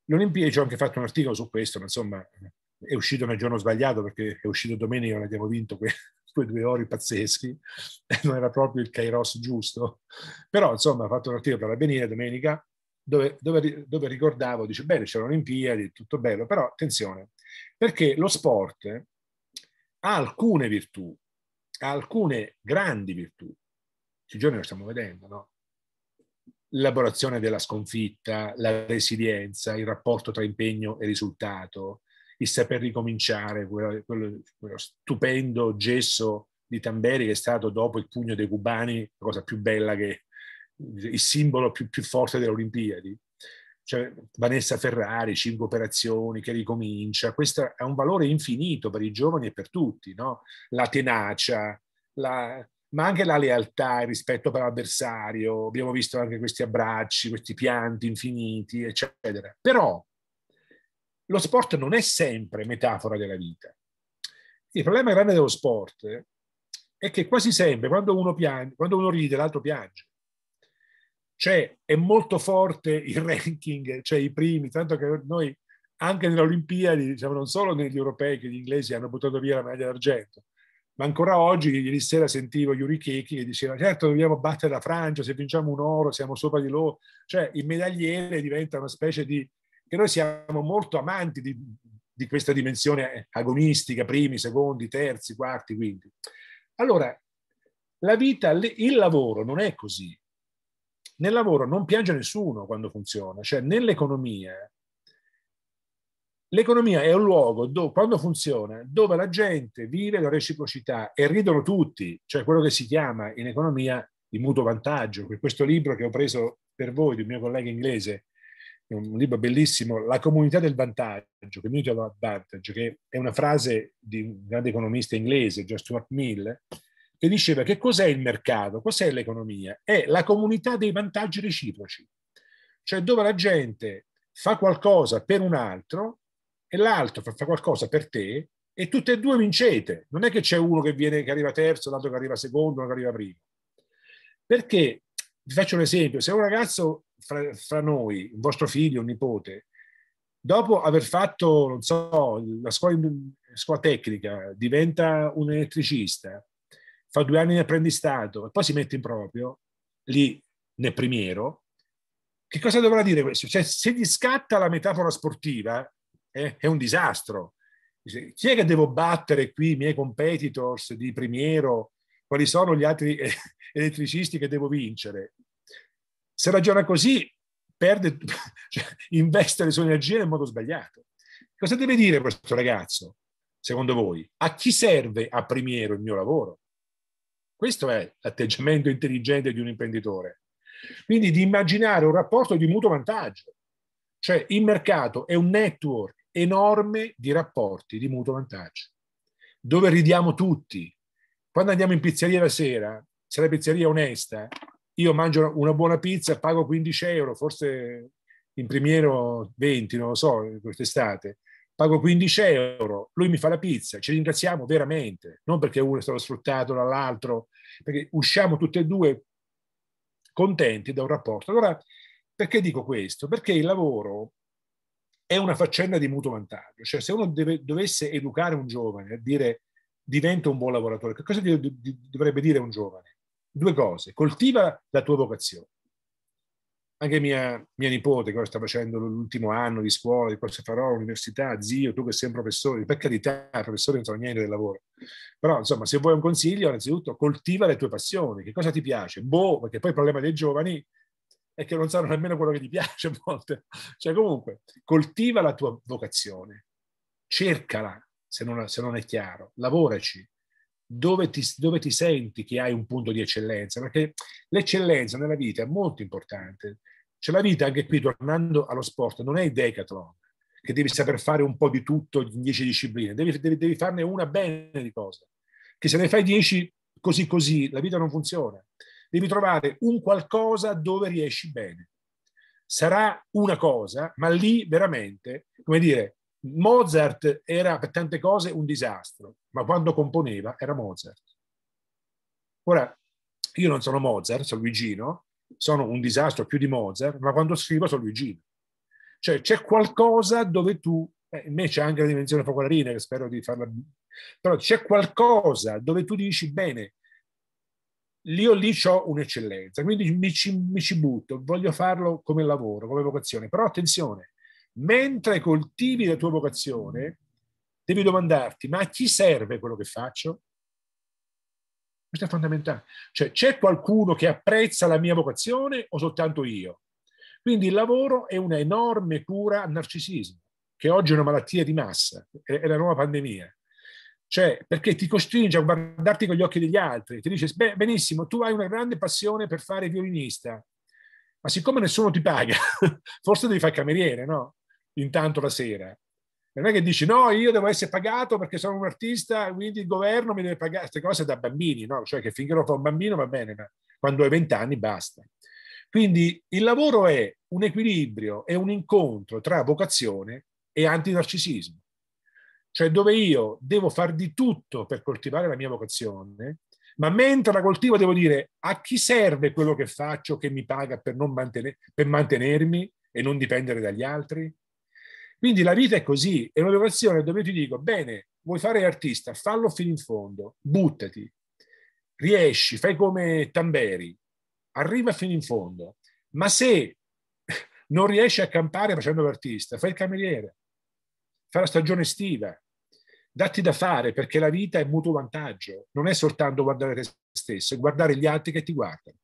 Le Olimpiadi, ho anche fatto un articolo su questo, ma insomma è uscito nel giorno sbagliato perché è uscito domenica, non abbiamo vinto quei, <laughs> quei due ori pazzeschi, <laughs> non era proprio il Kairos giusto, però insomma ho fatto un articolo per avvenire domenica dove, dove, dove ricordavo, dice, bene, c'è l'Olimpiadi, tutto bello, però attenzione, perché lo sport ha alcune virtù, ha alcune grandi virtù. Questi giorni lo stiamo vedendo, no? L'elaborazione della sconfitta, la resilienza, il rapporto tra impegno e risultato, il saper ricominciare, quello, quello, quello stupendo gesso di Tamberi che è stato dopo il pugno dei cubani la cosa più bella che, il simbolo più, più forte delle Olimpiadi. Cioè, Vanessa Ferrari, cinque operazioni che ricomincia, questo è un valore infinito per i giovani e per tutti, no? la tenacia, la, ma anche la lealtà, il rispetto per l'avversario, abbiamo visto anche questi abbracci, questi pianti infiniti, eccetera. Però lo sport non è sempre metafora della vita. Il problema grande dello sport è che quasi sempre quando uno, piange, quando uno ride l'altro piange. Cioè, è molto forte il <laughs> ranking, cioè i primi, tanto che noi anche nelle Olimpiadi, diciamo, non solo negli europei che gli inglesi hanno buttato via la maglia d'argento, ma ancora oggi, ieri sera sentivo Yuri Checchi che diceva certo dobbiamo battere la Francia, se vinciamo un oro siamo sopra di loro, cioè il medagliere diventa una specie di... che noi siamo molto amanti di, di questa dimensione agonistica, primi, secondi, terzi, quarti, quinti. Allora, la vita, il lavoro non è così. Nel lavoro non piange nessuno quando funziona, cioè nell'economia L'economia è un luogo, dove, quando funziona, dove la gente vive la reciprocità e ridono tutti, cioè quello che si chiama in economia il mutuo vantaggio. Questo libro che ho preso per voi di un mio collega inglese, è un libro bellissimo, La comunità del vantaggio, Community of Advantage, che è una frase di un grande economista inglese, John Stuart Mill, che diceva che cos'è il mercato, cos'è l'economia? È la comunità dei vantaggi reciproci, cioè dove la gente fa qualcosa per un altro e l'altro fa qualcosa per te e tutte e due vincete. Non è che c'è uno che, viene, che arriva terzo, l'altro che arriva secondo, uno che arriva primo. Perché, vi faccio un esempio, se un ragazzo fra, fra noi, un vostro figlio, un nipote, dopo aver fatto, non so, la scuola, scuola tecnica, diventa un elettricista, fa due anni di apprendistato e poi si mette in proprio, lì nel primiero, che cosa dovrà dire questo? Cioè, se gli scatta la metafora sportiva, eh, è un disastro. Chi è che devo battere qui i miei competitors di primiero? Quali sono gli altri eh, elettricisti che devo vincere? Se ragiona così, perde, <laughs> cioè, investe le sue energie nel modo sbagliato. Cosa deve dire questo ragazzo, secondo voi? A chi serve a primiero il mio lavoro? Questo è l'atteggiamento intelligente di un imprenditore. Quindi di immaginare un rapporto di mutuo vantaggio. Cioè il mercato è un network enorme di rapporti di mutuo vantaggio, dove ridiamo tutti. Quando andiamo in pizzeria la sera, se la pizzeria è onesta, io mangio una buona pizza, pago 15 euro, forse in primiero 20, non lo so, quest'estate, pago 15 euro, lui mi fa la pizza, ci ringraziamo veramente, non perché uno è stato sfruttato dall'altro, perché usciamo tutti e due contenti da un rapporto. Allora, perché dico questo? Perché il lavoro è una faccenda di mutuo vantaggio, cioè se uno deve, dovesse educare un giovane a dire diventa un buon lavoratore, che cosa dovrebbe dire un giovane? Due cose, coltiva la tua vocazione anche mia, mia nipote, ora sta facendo l'ultimo anno di scuola, di cosa farò, università, zio, tu che sei un professore, per carità, professore non so niente del lavoro. Però, insomma, se vuoi un consiglio, innanzitutto coltiva le tue passioni, che cosa ti piace? Boh, perché poi il problema dei giovani è che non sanno nemmeno quello che ti piace a volte. Cioè, comunque, coltiva la tua vocazione, cercala se non, se non è chiaro, lavoraci, dove ti, dove ti, senti che hai un punto di eccellenza, perché l'eccellenza nella vita è molto importante. Cioè la vita, anche qui, tornando allo sport, non è il decathlon, che devi saper fare un po' di tutto in dieci discipline, devi, devi, devi farne una bene di cose, che se ne fai dieci così così la vita non funziona. Devi trovare un qualcosa dove riesci bene. Sarà una cosa, ma lì veramente, come dire, Mozart era per tante cose un disastro, ma quando componeva era Mozart. Ora, io non sono Mozart, sono Luigino, sono un disastro più di Mozart, ma quando scrivo sono Luigino. Cioè c'è qualcosa dove tu, eh, in me c'è anche la dimensione focolarina che spero di farla, però c'è qualcosa dove tu dici, bene, io lì ho un'eccellenza, quindi mi ci, mi ci butto, voglio farlo come lavoro, come vocazione, però attenzione, mentre coltivi la tua vocazione, devi domandarti, ma a chi serve quello che faccio? Questo è fondamentale. Cioè, c'è qualcuno che apprezza la mia vocazione o soltanto io? Quindi il lavoro è una enorme cura al narcisismo, che oggi è una malattia di massa, è la nuova pandemia. Cioè, perché ti costringe a guardarti con gli occhi degli altri, ti dice, beh, benissimo, tu hai una grande passione per fare violinista, ma siccome nessuno ti paga, <laughs> forse devi fare cameriere, no? intanto la sera. Non è che dici no, io devo essere pagato perché sono un artista, quindi il governo mi deve pagare queste cose da bambini, no? Cioè che finché lo fa un bambino va bene, ma quando hai vent'anni basta. Quindi il lavoro è un equilibrio, è un incontro tra vocazione e antinarcisismo. Cioè dove io devo fare di tutto per coltivare la mia vocazione, ma mentre la coltivo devo dire a chi serve quello che faccio che mi paga per, mantenere, per mantenermi e non dipendere dagli altri? Quindi la vita è così, è un'educazione dove ti dico, bene, vuoi fare artista, fallo fino in fondo, buttati, riesci, fai come Tamberi, arriva fino in fondo, ma se <laughs> non riesci a campare facendo l'artista, fai il cameriere, fai la stagione estiva, datti da fare perché la vita è mutuo vantaggio, non è soltanto guardare te stesso, è guardare gli altri che ti guardano.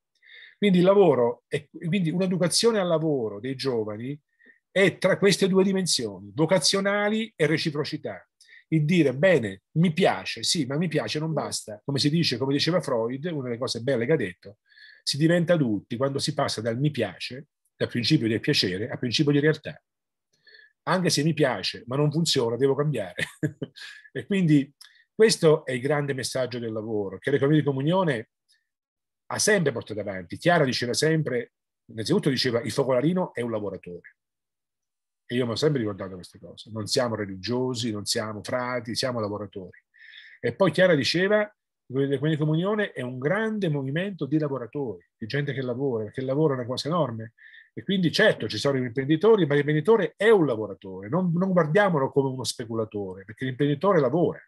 Quindi il lavoro, è, quindi un'educazione al lavoro dei giovani è tra queste due dimensioni, vocazionali e reciprocità. Il dire bene, mi piace, sì, ma mi piace non basta. Come si dice, come diceva Freud, una delle cose belle che ha detto, si diventa adulti quando si passa dal mi piace, dal principio del piacere, al principio di realtà. Anche se mi piace, ma non funziona, devo cambiare. <laughs> e quindi questo è il grande messaggio del lavoro che l'economia di comunione ha sempre portato avanti. Chiara diceva sempre, innanzitutto diceva, il focolarino è un lavoratore. E io mi ho sempre ricordato queste cose. Non siamo religiosi, non siamo frati, siamo lavoratori. E poi Chiara diceva, che quindi comunione è un grande movimento di lavoratori, di gente che lavora, perché il lavoro è una cosa enorme. E quindi certo ci sono gli imprenditori, ma l'imprenditore è un lavoratore, non, non guardiamolo come uno speculatore, perché l'imprenditore lavora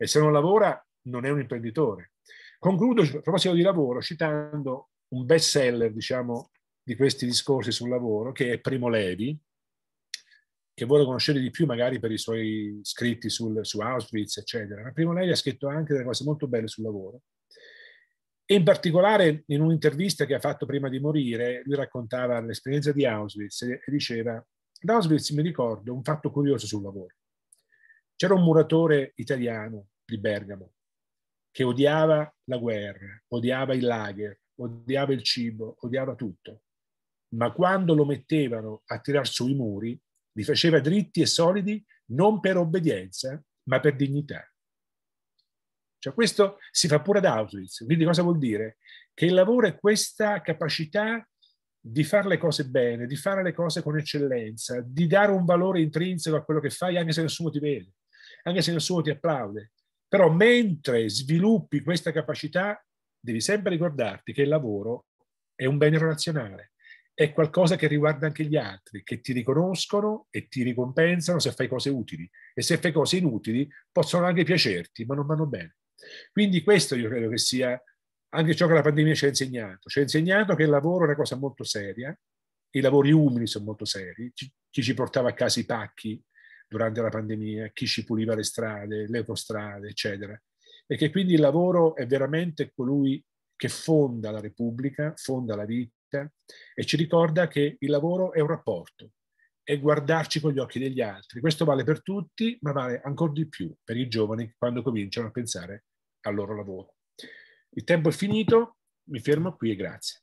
e se non lavora non è un imprenditore. Concludo a proposito di lavoro citando un best seller, diciamo, di questi discorsi sul lavoro, che è Primo Levi, che vuole conoscere di più magari per i suoi scritti sul, su Auschwitz, eccetera. Ma Primo Levi ha scritto anche delle cose molto belle sul lavoro. E in particolare in un'intervista che ha fatto prima di morire, lui raccontava l'esperienza di Auschwitz e diceva, ad Auschwitz mi ricordo un fatto curioso sul lavoro. C'era un muratore italiano di Bergamo che odiava la guerra, odiava il lager, odiava il cibo, odiava tutto. Ma quando lo mettevano a tirar su i muri, li faceva dritti e solidi non per obbedienza, ma per dignità. Cioè questo si fa pure ad Auschwitz, quindi cosa vuol dire? Che il lavoro è questa capacità di fare le cose bene, di fare le cose con eccellenza, di dare un valore intrinseco a quello che fai anche se nessuno ti vede, anche se nessuno ti applaude. Però mentre sviluppi questa capacità devi sempre ricordarti che il lavoro è un bene relazionale, è qualcosa che riguarda anche gli altri, che ti riconoscono e ti ricompensano se fai cose utili. E se fai cose inutili possono anche piacerti, ma non vanno bene. Quindi questo io credo che sia anche ciò che la pandemia ci ha insegnato. Ci ha insegnato che il lavoro è una cosa molto seria, i lavori umili sono molto seri, chi ci portava a casa i pacchi durante la pandemia, chi ci puliva le strade, le autostrade, eccetera. E che quindi il lavoro è veramente colui che fonda la Repubblica, fonda la vita e ci ricorda che il lavoro è un rapporto, e guardarci con gli occhi degli altri. Questo vale per tutti, ma vale ancora di più per i giovani quando cominciano a pensare al loro lavoro. Il tempo è finito, mi fermo qui e grazie.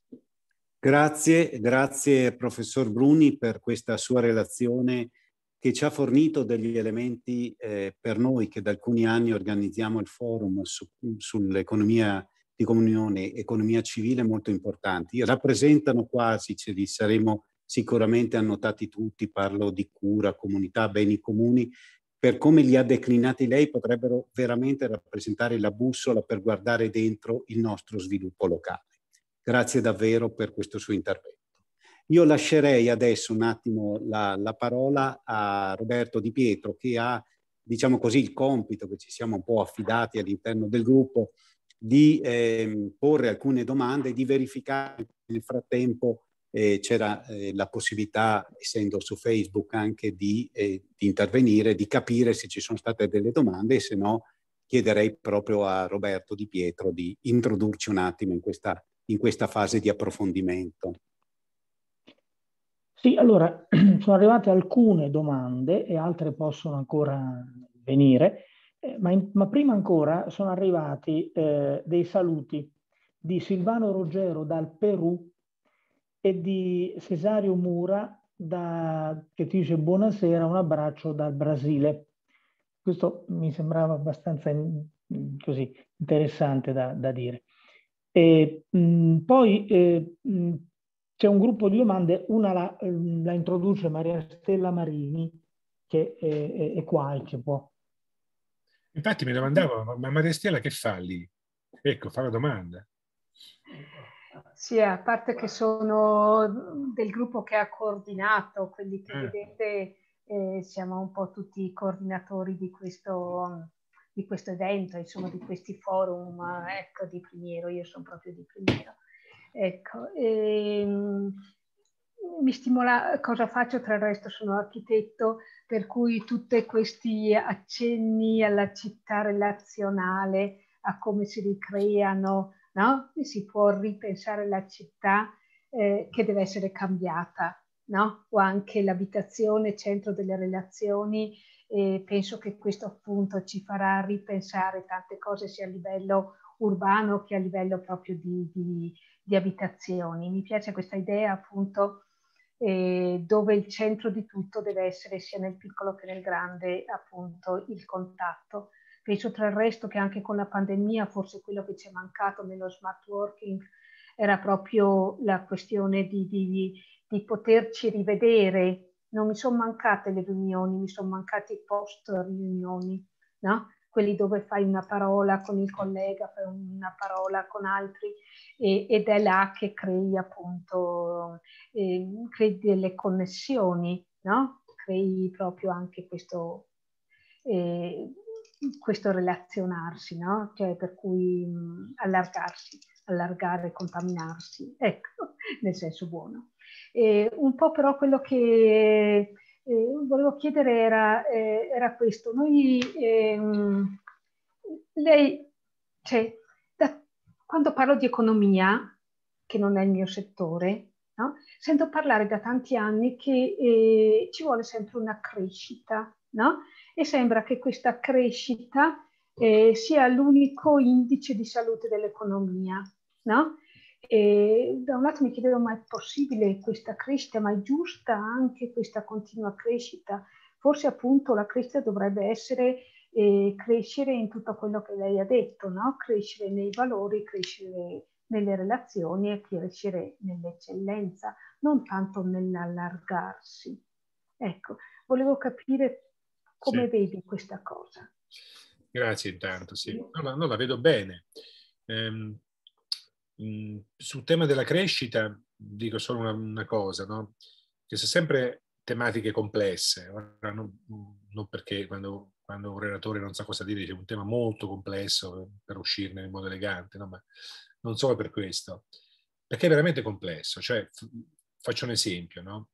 Grazie, grazie professor Bruni per questa sua relazione che ci ha fornito degli elementi eh, per noi che da alcuni anni organizziamo il forum su, sull'economia di comunione economia civile molto importanti. Rappresentano quasi, ce li saremo sicuramente annotati tutti, parlo di cura, comunità, beni comuni, per come li ha declinati lei potrebbero veramente rappresentare la bussola per guardare dentro il nostro sviluppo locale. Grazie davvero per questo suo intervento. Io lascerei adesso un attimo la, la parola a Roberto Di Pietro che ha, diciamo così, il compito che ci siamo un po' affidati all'interno del gruppo di eh, porre alcune domande, di verificare nel frattempo eh, c'era eh, la possibilità, essendo su Facebook, anche di, eh, di, intervenire, di capire se ci sono state delle domande e se no chiederei proprio a Roberto Di Pietro di introdurci un attimo in questa, in questa fase di approfondimento. Sì, allora <clears throat> sono arrivate alcune domande e altre possono ancora venire. Eh, ma, in, ma, prima ancora sono arrivati eh, dei saluti di Silvano Ruggero dal Perù e di Cesario Mura da, che ti dice buonasera, un abbraccio dal Brasile. Questo mi sembrava abbastanza in, così, interessante da, da dire. E, mh, mm, poi eh, mh, mm, c'è un gruppo di domande, una la, mm, la introduce Maria Stella Marini, che è, è, è qua e che può Infatti mi domandavo, ma Marestiela che fa lì? Ecco, fa la domanda. Sì, a parte che sono del gruppo che ha coordinato, quindi che ah. vedete, eh, siamo un po' tutti i coordinatori di questo, di questo evento, insomma, di questi forum, ecco, di Primiero, io sono proprio di Primiero. Ecco, e, ehm, mi stimola cosa faccio, tra il resto sono architetto, per cui tutti questi accenni alla città relazionale, a come si ricreano, no? si può ripensare la città eh, che deve essere cambiata, no? o anche l'abitazione, centro delle relazioni, e penso che questo appunto ci farà ripensare tante cose sia a livello urbano che a livello proprio di, di, di abitazioni. Mi piace questa idea appunto eh, dove il centro di tutto deve essere sia nel piccolo che nel grande appunto il contatto. Penso tra il resto che anche con la pandemia forse quello che ci è mancato nello smart working era proprio la questione di, di, di poterci rivedere. Non mi sono mancate le riunioni, mi sono mancati i post riunioni, no? quelli dove fai una parola con il collega, fai una parola con altri e, ed è là che crei appunto, eh, crei delle connessioni, no? crei proprio anche questo, eh, questo relazionarsi, no? cioè per cui mh, mm, allargarsi, allargare, contaminarsi, <laughs> ecco, nel senso buono. Eh, un po' però quello che eh, volevo chiedere era, eh, era questo. Noi, ehm, lei, cioè, da, quando parlo di economia, che non è il mio settore, no? sento parlare da tanti anni che eh, ci vuole sempre una crescita, no? E sembra che questa crescita eh, sia l'unico indice di salute dell'economia, no? E da un lato mi chiedevo ma è possibile questa crescita, ma è giusta anche questa continua crescita? Forse appunto la crescita dovrebbe essere eh, crescere in tutto quello che lei ha detto, no? crescere nei valori, crescere nelle relazioni e crescere nell'eccellenza, non tanto nell'allargarsi. Ecco, volevo capire come sì. vedi questa cosa. Grazie intanto, sì. No, no, la vedo bene. Ehm, sul tema della crescita dico solo una, una cosa, no? che sono sempre tematiche complesse, non, non perché quando, quando, un relatore non sa cosa dire, c'è un tema molto complesso per uscirne in modo elegante, no? ma non solo per questo, perché è veramente complesso. Cioè, faccio un esempio, no?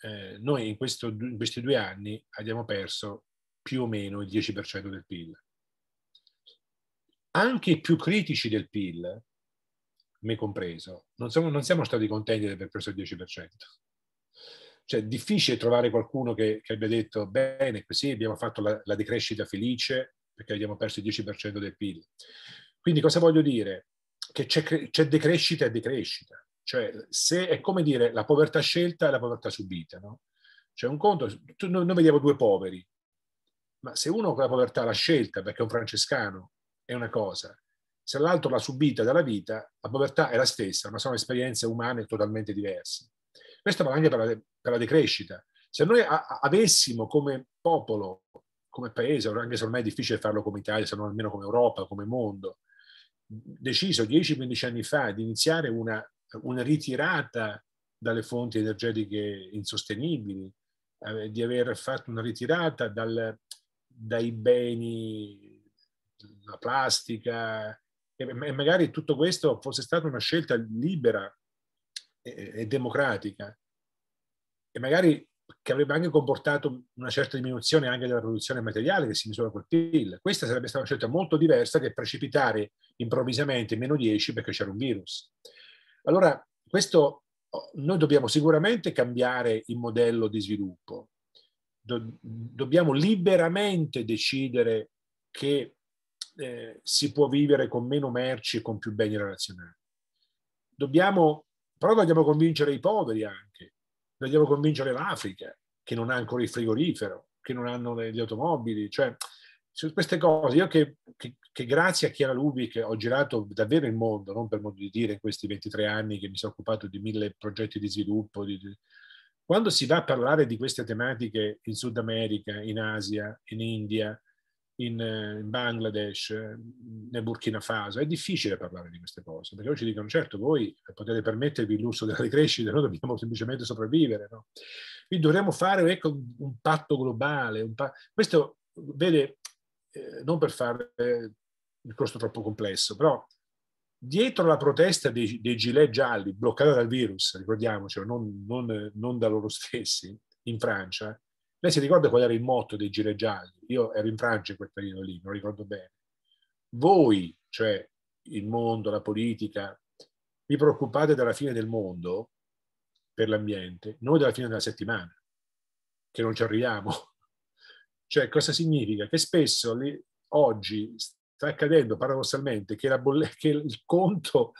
eh, noi in, questo, in, questi due anni abbiamo perso più o meno il 10% del PIL. Anche i più critici del PIL me compreso, non siamo, non siamo stati contenti di aver preso il 10%. Cioè, è difficile trovare qualcuno che, che, abbia detto, bene, così abbiamo fatto la, la decrescita felice perché abbiamo perso il 10% del PIL. Quindi cosa voglio dire? Che c'è, c'è decrescita e decrescita. Cioè, se è come dire la povertà scelta e la povertà subita, no? Cioè, un conto, tu, noi, noi vediamo due poveri, ma se uno con la povertà l'ha scelta perché è un francescano, è una cosa se l'altro l'ha subita dalla vita, la povertà è la stessa, ma sono esperienze umane totalmente diverse. Questo vale anche per la, per la decrescita. Se noi a, avessimo come popolo, come paese, anche se ormai è difficile farlo come Italia, se non almeno come Europa, come mondo, deciso 10-15 anni fa di iniziare una, una ritirata dalle fonti energetiche insostenibili, eh, di aver fatto una ritirata dal, dai beni, la plastica, e magari tutto questo fosse stata una scelta libera e, e democratica e magari che avrebbe anche comportato una certa diminuzione anche della produzione materiale che si misura col PIL. Questa sarebbe stata una scelta molto diversa che precipitare improvvisamente meno 10 perché c'era un virus. Allora, questo oh, noi dobbiamo sicuramente cambiare il modello di sviluppo. Do, dobbiamo liberamente decidere che eh, si può vivere con meno merci e con più beni relazionali. Dobbiamo, però dobbiamo convincere i poveri anche, dobbiamo convincere l'Africa che non ha ancora il frigorifero, che non hanno le, le automobili, cioè su queste cose, io che, che, che, grazie a Chiara Lubi che ho girato davvero il mondo, non per modo di dire in questi 23 anni che mi sono occupato di mille progetti di sviluppo, di, di, quando si va a parlare di queste tematiche in Sud America, in Asia, in India, in, eh, in Bangladesh, eh, nel Burkina Faso. È difficile parlare di queste cose, perché oggi dicono, certo, voi eh, potete permettervi il lusso della ricrescita, noi dobbiamo semplicemente sopravvivere. No? Quindi dovremmo fare ecco, un patto globale. Un patto... Questo, vede, eh, non per fare eh, il costo troppo complesso, però dietro la protesta dei, dei gilet gialli bloccata dal virus, ricordiamocelo, non, non, non da loro stessi in Francia, lei si ricorda qual era il motto dei gireggiati? Io ero in Francia in quel periodo lì, non ricordo bene. Voi, cioè il mondo, la politica, vi preoccupate della fine del mondo per l'ambiente, noi della fine della settimana, che non ci arriviamo. <laughs> Cioè, cosa significa? Che spesso lì, oggi sta accadendo paradossalmente che, bolle- che il conto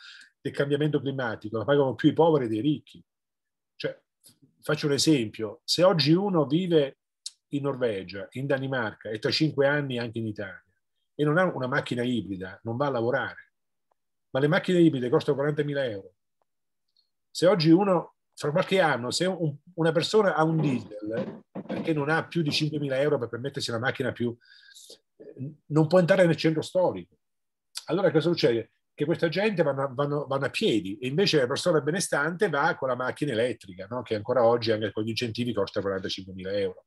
del cambiamento climatico la pagano più i poveri dei ricchi faccio un esempio, se oggi uno vive in Norvegia, in Danimarca e tra cinque anni anche in Italia e non ha una macchina ibrida, non va a lavorare, ma le macchine ibride costano 40.000 euro. Se oggi uno, fra qualche anno, se un, una persona ha un diesel perché non ha più di 5.000 euro per permettersi una macchina più, eh, non può entrare nel centro storico. Allora cosa succede? che questa gente vanno, vanno, vanno, a piedi e invece la persona benestante va con la macchina elettrica, no? che ancora oggi anche con gli incentivi costa 45.000 euro.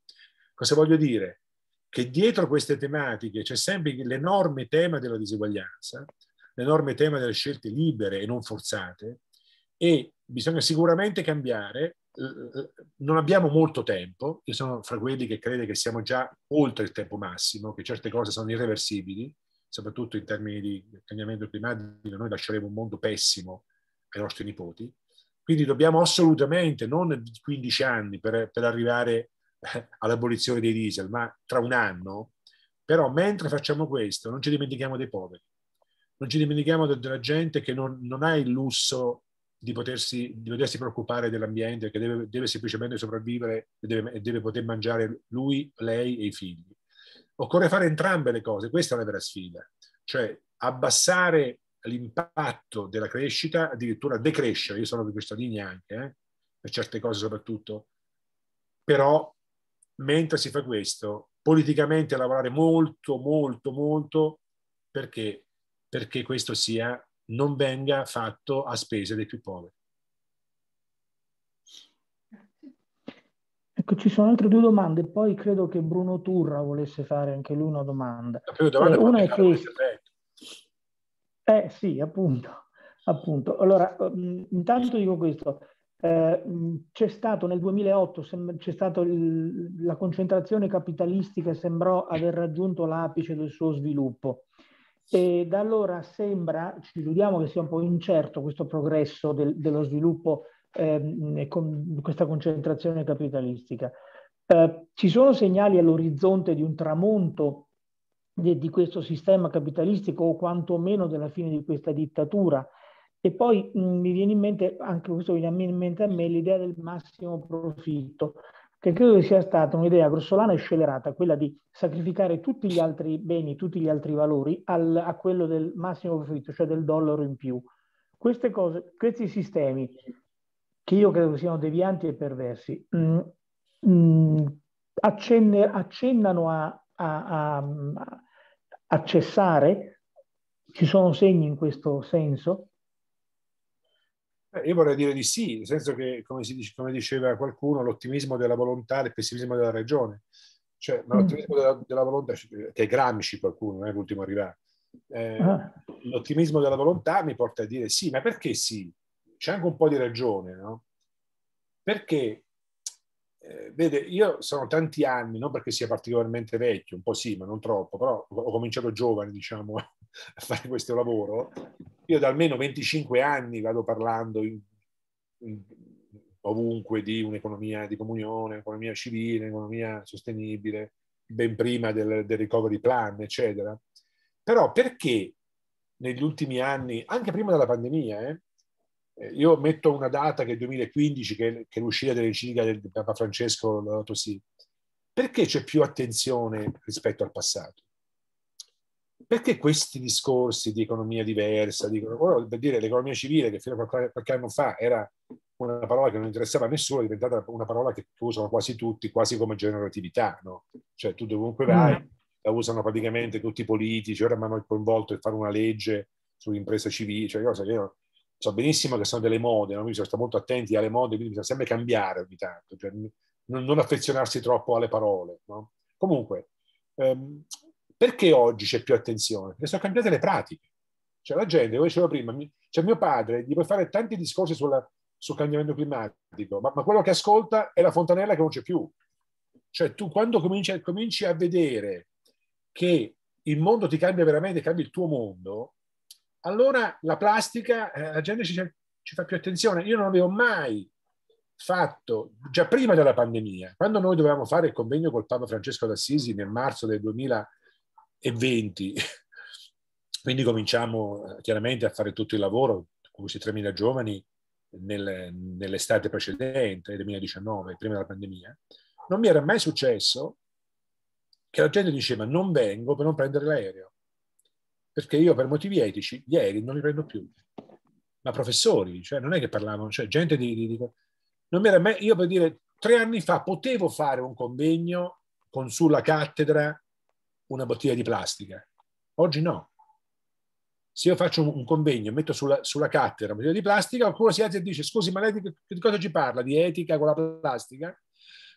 Cosa voglio dire? Che dietro queste tematiche c'è sempre l'enorme tema della diseguaglianza, l'enorme tema delle scelte libere e non forzate e bisogna sicuramente cambiare. Non abbiamo molto tempo, io sono fra quelli che crede che siamo già oltre il tempo massimo, che certe cose sono irreversibili, soprattutto in termini di cambiamento climatico, noi lasceremo un mondo pessimo ai nostri nipoti. Quindi dobbiamo assolutamente, non 15 anni per, per arrivare eh, all'abolizione dei diesel, ma tra un anno, però mentre facciamo questo non ci dimentichiamo dei poveri, non ci dimentichiamo della gente che non, non ha il lusso di potersi, di potersi preoccupare dell'ambiente, che deve, deve semplicemente sopravvivere e deve, deve poter mangiare lui, lei e i figli. Occorre fare entrambe le cose, questa è la vera sfida, cioè abbassare l'impatto della crescita, addirittura decrescere, io sono di questa linea anche, eh, per certe cose soprattutto, però mentre si fa questo, politicamente lavorare molto, molto, molto, perché, perché questo sia, non venga fatto a spese dei più poveri. Ecco, ci sono altre due domande, poi credo che Bruno Turra volesse fare anche lui una domanda. Eh, una è questa. Eh sì, appunto, <laughs> appunto. Allora, mm, intanto dico questo. Eh, mm, c'è stato nel 2008, c'è stata la concentrazione capitalistica sembrò aver raggiunto l'apice del suo sviluppo. E da allora sembra, ci illudiamo che sia un po' incerto questo progresso del, dello sviluppo eh, con questa concentrazione capitalistica. Eh, ci sono segnali all'orizzonte di un tramonto di, di, questo sistema capitalistico o quantomeno della fine di questa dittatura. E poi mh, mm, mi viene in mente, anche questo viene in mente a me, l'idea del massimo profitto, che credo sia stata un'idea grossolana e scelerata, quella di sacrificare tutti gli altri beni, tutti gli altri valori al, a quello del massimo profitto, cioè del dollaro in più. Cose, questi sistemi che io credo siano devianti e perversi, mh, mm, mh, mm, accenne, accennano a, a, a, a cessare? Ci sono segni in questo senso? Eh, io vorrei dire di sì, nel senso che, come, dice, come diceva qualcuno, l'ottimismo della volontà e il pessimismo della ragione. Cioè, ma mm. l'ottimismo della, della, volontà, che è Gramsci qualcuno, non eh, è l'ultimo arrivato. Eh, ah. L'ottimismo della volontà mi porta a dire sì, ma perché sì? c'è anche un po' di ragione, no? Perché, eh, vede, io sono tanti anni, non perché sia particolarmente vecchio, un po' sì, ma non troppo, però ho cominciato giovane, diciamo, <laughs> a fare questo lavoro. Io da almeno 25 anni vado parlando in, in, ovunque di un'economia di comunione, economia civile, economia sostenibile, ben prima del, del recovery plan, eccetera. Però perché negli ultimi anni, anche prima della pandemia, eh, eh, io metto una data che è il 2015, che, che è l'uscita dell'enciclica del Papa Francesco Laudato Si. Perché c'è più attenzione rispetto al passato? Perché questi discorsi di economia diversa, di, per dire l'economia civile, che fino a qualche, qualche anno fa era una parola che non interessava a nessuno, è diventata una parola che usano quasi tutti, quasi come generatività, no? Cioè tu dovunque vai, mm. la usano praticamente tutti i politici, ora mi hanno coinvolto in fare una legge sull'impresa civile, cioè cosa io, io so benissimo che sono delle mode, no? quindi bisogna stare molto attenti alle mode, quindi bisogna sempre cambiare ogni tanto, cioè non, non, affezionarsi troppo alle parole. No? Comunque, ehm, perché oggi c'è più attenzione? Perché sono cambiate le pratiche. Cioè la gente, come dicevo prima, mi, cioè mio padre, gli puoi fare tanti discorsi sulla, sul cambiamento climatico, ma, ma, quello che ascolta è la fontanella che non c'è più. Cioè tu quando cominci, cominci a vedere che il mondo ti cambia veramente, cambia il tuo mondo, allora la plastica, eh, la gente ci, ci fa più attenzione. Io non avevo mai fatto, già prima della pandemia, quando noi dovevamo fare il convegno col Papa Francesco d'Assisi nel marzo del 2020, <laughs> quindi cominciamo eh, chiaramente a fare tutto il lavoro, con questi 3.000 giovani, nel, nell'estate precedente, 2019, prima della pandemia, non mi era mai successo che la gente diceva non vengo per non prendere l'aereo perché io per motivi etici gli aerei non li prendo più, ma professori, cioè non è che parlavano, cioè gente di... di, di non mi era mai, io per dire, tre anni fa potevo fare un convegno con sulla cattedra una bottiglia di plastica, oggi no. Se io faccio un, convegno e metto sulla, sulla cattedra una bottiglia di plastica, qualcuno si alza e dice, scusi, ma lei di, di cosa ci parla? Di etica con la plastica?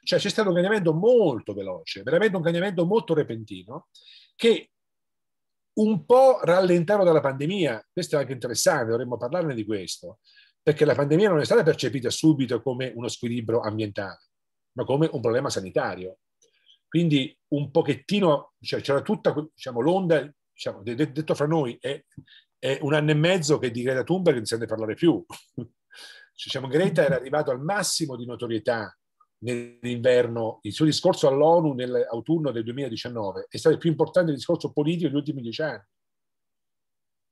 Cioè c'è stato un cambiamento molto veloce, veramente un cambiamento molto repentino, che un po' rallentato dalla pandemia. Questo è anche interessante, dovremmo parlarne di questo, perché la pandemia non è stata percepita subito come uno squilibrio ambientale, ma come un problema sanitario. Quindi un pochettino, cioè, c'era tutta diciamo, l'onda, diciamo, detto fra noi, è, è, un anno e mezzo che di Greta Thunberg non si sente parlare più. <laughs> diciamo, Greta era arrivato al massimo di notorietà nell'inverno, il suo discorso all'ONU nell'autunno del 2019 è stato il più importante discorso politico degli ultimi dieci anni.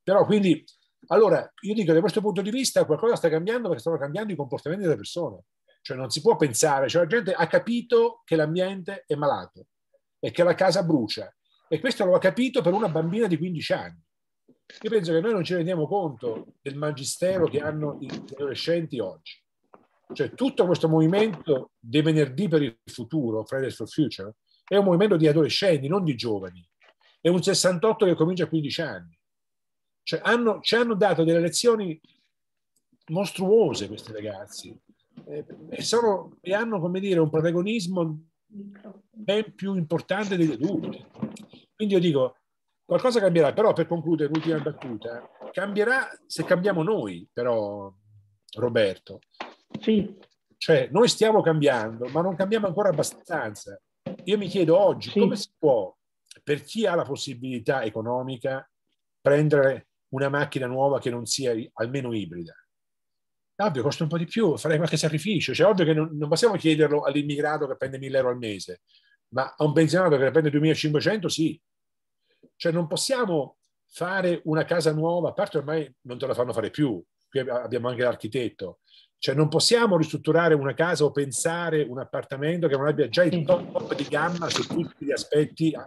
Però quindi, allora, io dico da questo punto di vista qualcosa sta cambiando perché stanno cambiando i comportamenti delle persone. Cioè non si può pensare, cioè la gente ha capito che l'ambiente è malato e che la casa brucia. E questo lo ha capito per una bambina di 15 anni. Io penso che noi non ci rendiamo conto del magistero che hanno gli adolescenti oggi cioè tutto questo movimento di venerdì per il futuro, Fridays for Future, è un movimento di adolescenti, non di giovani. È un 68 che comincia a 15 anni. Cioè hanno, ci hanno dato delle lezioni mostruose questi ragazzi eh, e, sono, e hanno, come dire, un protagonismo ben più importante degli adulti. Quindi io dico, qualcosa cambierà, però per concludere l'ultima battuta, cambierà se cambiamo noi, però Roberto, sì. Cioè, noi stiamo cambiando, ma non cambiamo ancora abbastanza. Io mi chiedo oggi sì. come si può, per chi ha la possibilità economica, prendere una macchina nuova che non sia almeno ibrida. Ovvio, costa un po' di più, farei qualche sacrificio. Cioè, ovvio che non, non possiamo chiederlo all'immigrato che prende 1000 euro al mese, ma a un pensionato che prende 2500, sì. Cioè, non possiamo fare una casa nuova, a parte ormai non te la fanno fare più, qui abbiamo anche l'architetto, cioè non possiamo ristrutturare una casa o pensare un appartamento che non abbia già il top di gamma su tutti gli aspetti eh,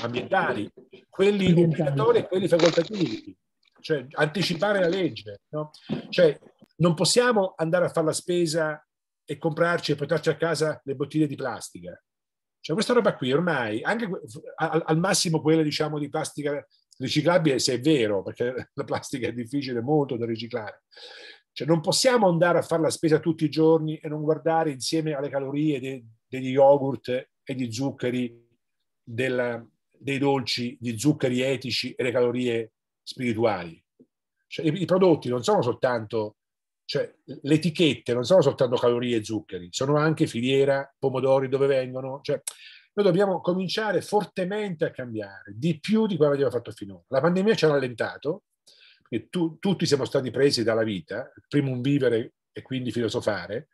ambientali, quelli obbligatori e quelli facoltativi. Cioè anticipare la legge. No? Cioè non possiamo andare a fare la spesa e comprarci e portarci a casa le bottiglie di plastica. Cioè questa roba qui ormai, anche al, al massimo quella diciamo di plastica riciclabile se è vero, perché <laughs> la plastica è difficile molto da riciclare. Cioè non possiamo andare a fare la spesa tutti i giorni e non guardare insieme alle calorie de, degli yogurt e di zuccheri, della, dei dolci, di zuccheri etici e le calorie spirituali. Cioè, i, i, prodotti non sono soltanto, cioè, le etichette non sono soltanto calorie e zuccheri, sono anche filiera, pomodori dove vengono. Cioè, noi dobbiamo cominciare fortemente a cambiare, di più di quello che abbiamo fatto finora. La pandemia ci ha rallentato, perché tu, tutti siamo stati presi dalla vita, un vivere e quindi filosofare,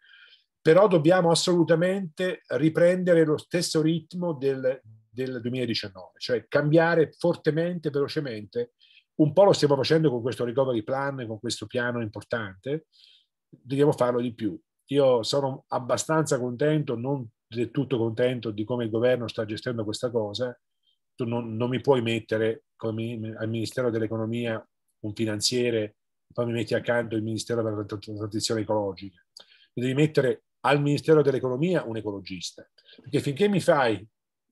però dobbiamo assolutamente riprendere lo stesso ritmo del, del 2019, cioè cambiare fortemente, velocemente. Un po' lo stiamo facendo con questo recovery plan, con questo piano importante, dobbiamo farlo di più. Io sono abbastanza contento, non del tutto contento di come il governo sta gestendo questa cosa. Tu non, non mi puoi mettere come al Ministero dell'Economia un finanziere, poi mi metti accanto il Ministero per la transizione ecologica. Devi mettere al Ministero dell'Economia un ecologista, perché finché mi fai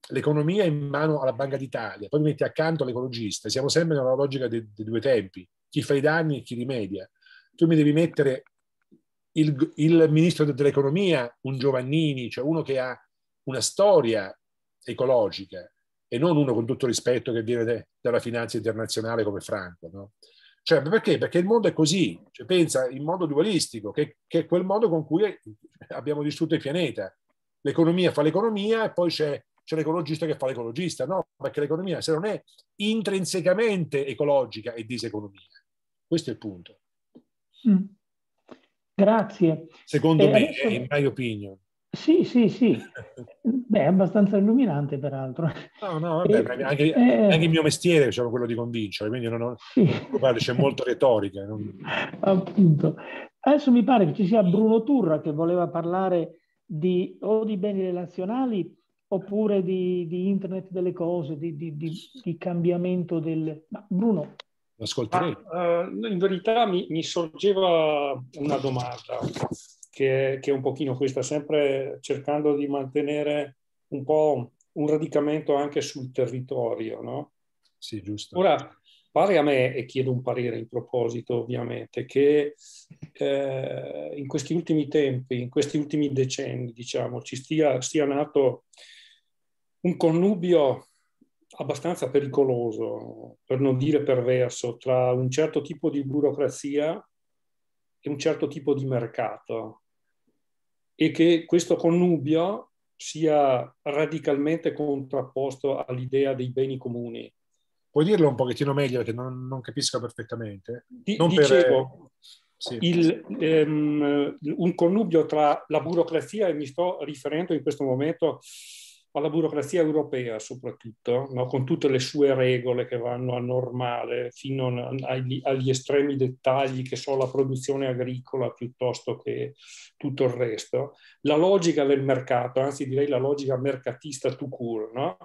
l'economia in mano alla Banca d'Italia, poi mi metti accanto l'ecologista, siamo sempre nella logica dei, dei due tempi, chi fa i danni e chi rimedia. Tu mi devi mettere il, il Ministro dell'Economia, un Giovannini, cioè uno che ha una storia ecologica, e non uno con tutto rispetto che viene dalla finanza internazionale come Franco. No? Cioè, perché? Perché il mondo è così, cioè, pensa in modo dualistico, che, che, è quel modo con cui abbiamo distrutto il pianeta. L'economia fa l'economia e poi c'è, c'è l'ecologista che fa l'ecologista, no? Perché l'economia, se non è intrinsecamente ecologica, è diseconomia. Questo è il punto. Mm. Grazie. Secondo e me, adesso... in my opinion. Sì, sì, sì. Beh, è abbastanza illuminante, peraltro. No, no, vabbè, e, anche, eh, anche, il mio mestiere è diciamo, quello di convincere, quindi non, ho, sì. non preoccupare, c'è <laughs> molto retorica. Non... Appunto. Adesso mi pare che ci sia Bruno Turra che voleva parlare di, o di beni relazionali oppure di, di internet delle cose, di, di cambiamento del... Ma Bruno, Ascolterei. Ah, uh, in verità mi, mi, sorgeva una domanda che, che è un pochino questa, sempre cercando di mantenere un po' un radicamento anche sul territorio, no? Sì, giusto. Ora, pare a me, e chiedo un parere in proposito ovviamente, che eh, in questi ultimi tempi, in questi ultimi decenni, diciamo, ci stia, sia nato un connubio abbastanza pericoloso, per non dire perverso, tra un certo tipo di burocrazia e un certo tipo di mercato e che questo connubio sia radicalmente contrapposto all'idea dei beni comuni. Puoi dirlo un pochettino meglio perché non, non capisco perfettamente? Di, dicevo, per... Eh, sì. il, um, un connubio tra la burocrazia, e mi sto riferendo in questo momento alla burocrazia europea soprattutto, no? con tutte le sue regole che vanno a normale, fino agli, agli, estremi dettagli che so la produzione agricola piuttosto che tutto il resto, la logica del mercato, anzi direi la logica mercatista to cure, no?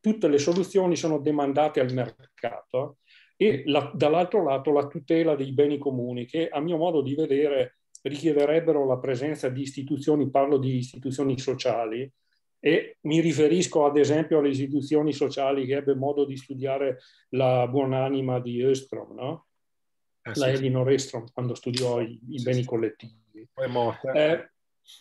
tutte le soluzioni sono demandate al mercato e la, dall'altro lato la tutela dei beni comuni che a mio modo di vedere richiederebbero la presenza di istituzioni, parlo di istituzioni sociali, e mi riferisco ad esempio alle istituzioni sociali che ebbe modo di studiare la buonanima di Östrom, no? eh, sì, la Elinor Östrom, quando studiò i, i sì, beni collettivi. Eh,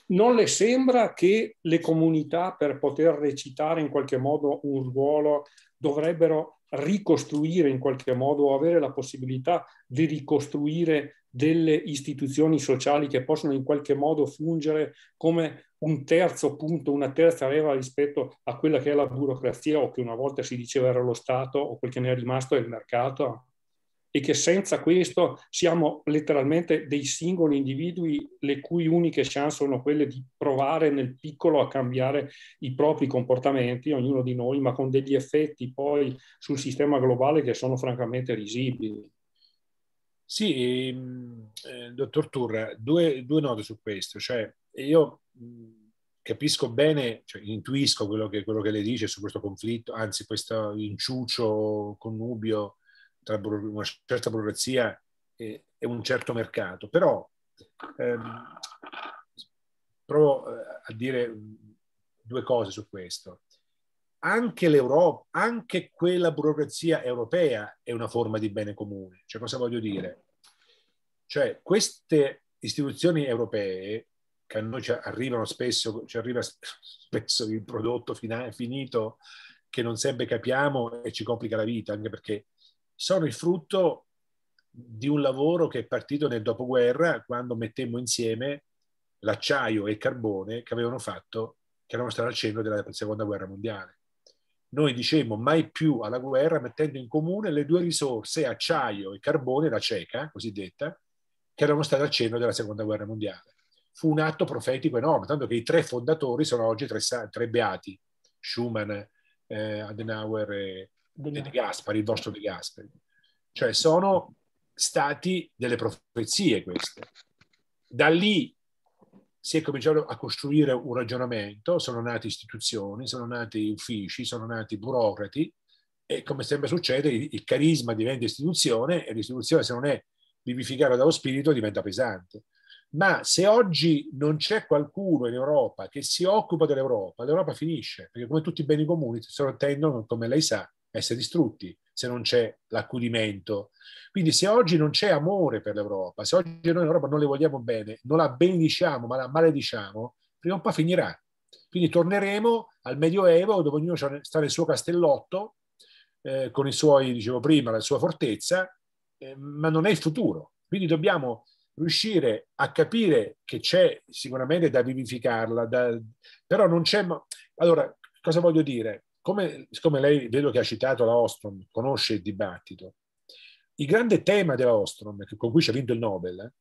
non le sembra che le comunità, per poter recitare in qualche modo un ruolo, dovrebbero ricostruire in qualche modo, avere la possibilità di ricostruire delle istituzioni sociali che possono in qualche modo fungere come un terzo punto, una terza leva rispetto a quella che è la burocrazia o che una volta si diceva era lo Stato o quel che ne è rimasto è il mercato? e che senza questo siamo letteralmente dei singoli individui le cui uniche chance sono quelle di provare nel piccolo a cambiare i propri comportamenti, ognuno di noi, ma con degli effetti poi sul sistema globale che sono francamente risibili. Sì, ehm, eh, dottor Turra, due, due, note su questo. Cioè, io capisco bene, cioè, intuisco quello che, quello che lei dice su questo conflitto, anzi questo inciucio, connubio tra una certa burocrazia e, e un certo mercato, però ehm, provo eh, a dire due cose su questo. Anche l'Europa, anche quella burocrazia europea è una forma di bene comune. Cioè, cosa voglio dire? Cioè, queste istituzioni europee, che a noi ci arrivano spesso, ci arriva spesso il prodotto finito che non sempre capiamo e ci complica la vita, anche perché sono il frutto di un lavoro che è partito nel dopoguerra quando mettemmo insieme l'acciaio e il carbone che avevano fatto, che erano stati al centro della seconda guerra mondiale. Noi dicemmo mai più alla guerra mettendo in comune le due risorse, acciaio e carbone, la ceca cosiddetta, che erano state al centro della seconda guerra mondiale. Fu un atto profetico enorme, tanto che i tre fondatori sono oggi tre, tre beati, Schumann, eh, Adenauer e, De Gaspari. De Gaspari, il vostro De Gasperi. Cioè sono stati delle profezie queste. Da lì si è cominciato a costruire un ragionamento, sono nate istituzioni, sono nati uffici, sono nati burocrati e come sempre succede il carisma diventa istituzione e l'istituzione se non è vivificata dallo spirito diventa pesante. Ma se oggi non c'è qualcuno in Europa che si occupa dell'Europa, l'Europa finisce, perché come tutti i beni comuni si tendono, come lei sa, essere distrutti se non c'è l'accudimento. Quindi se oggi non c'è amore per l'Europa, se oggi noi l'Europa non le vogliamo bene, non la benediciamo ma la malediciamo, prima o poi finirà. Quindi torneremo al Medioevo dove ognuno sta nel suo castellotto, eh, con i suoi, dicevo prima, la sua fortezza, eh, ma non è il futuro. Quindi dobbiamo riuscire a capire che c'è sicuramente da vivificarla, da... però non c'è... Allora, cosa voglio dire? come, siccome lei vedo che ha citato la Ostrom, conosce il dibattito, il grande tema della Ostrom, con cui ci ha vinto il Nobel,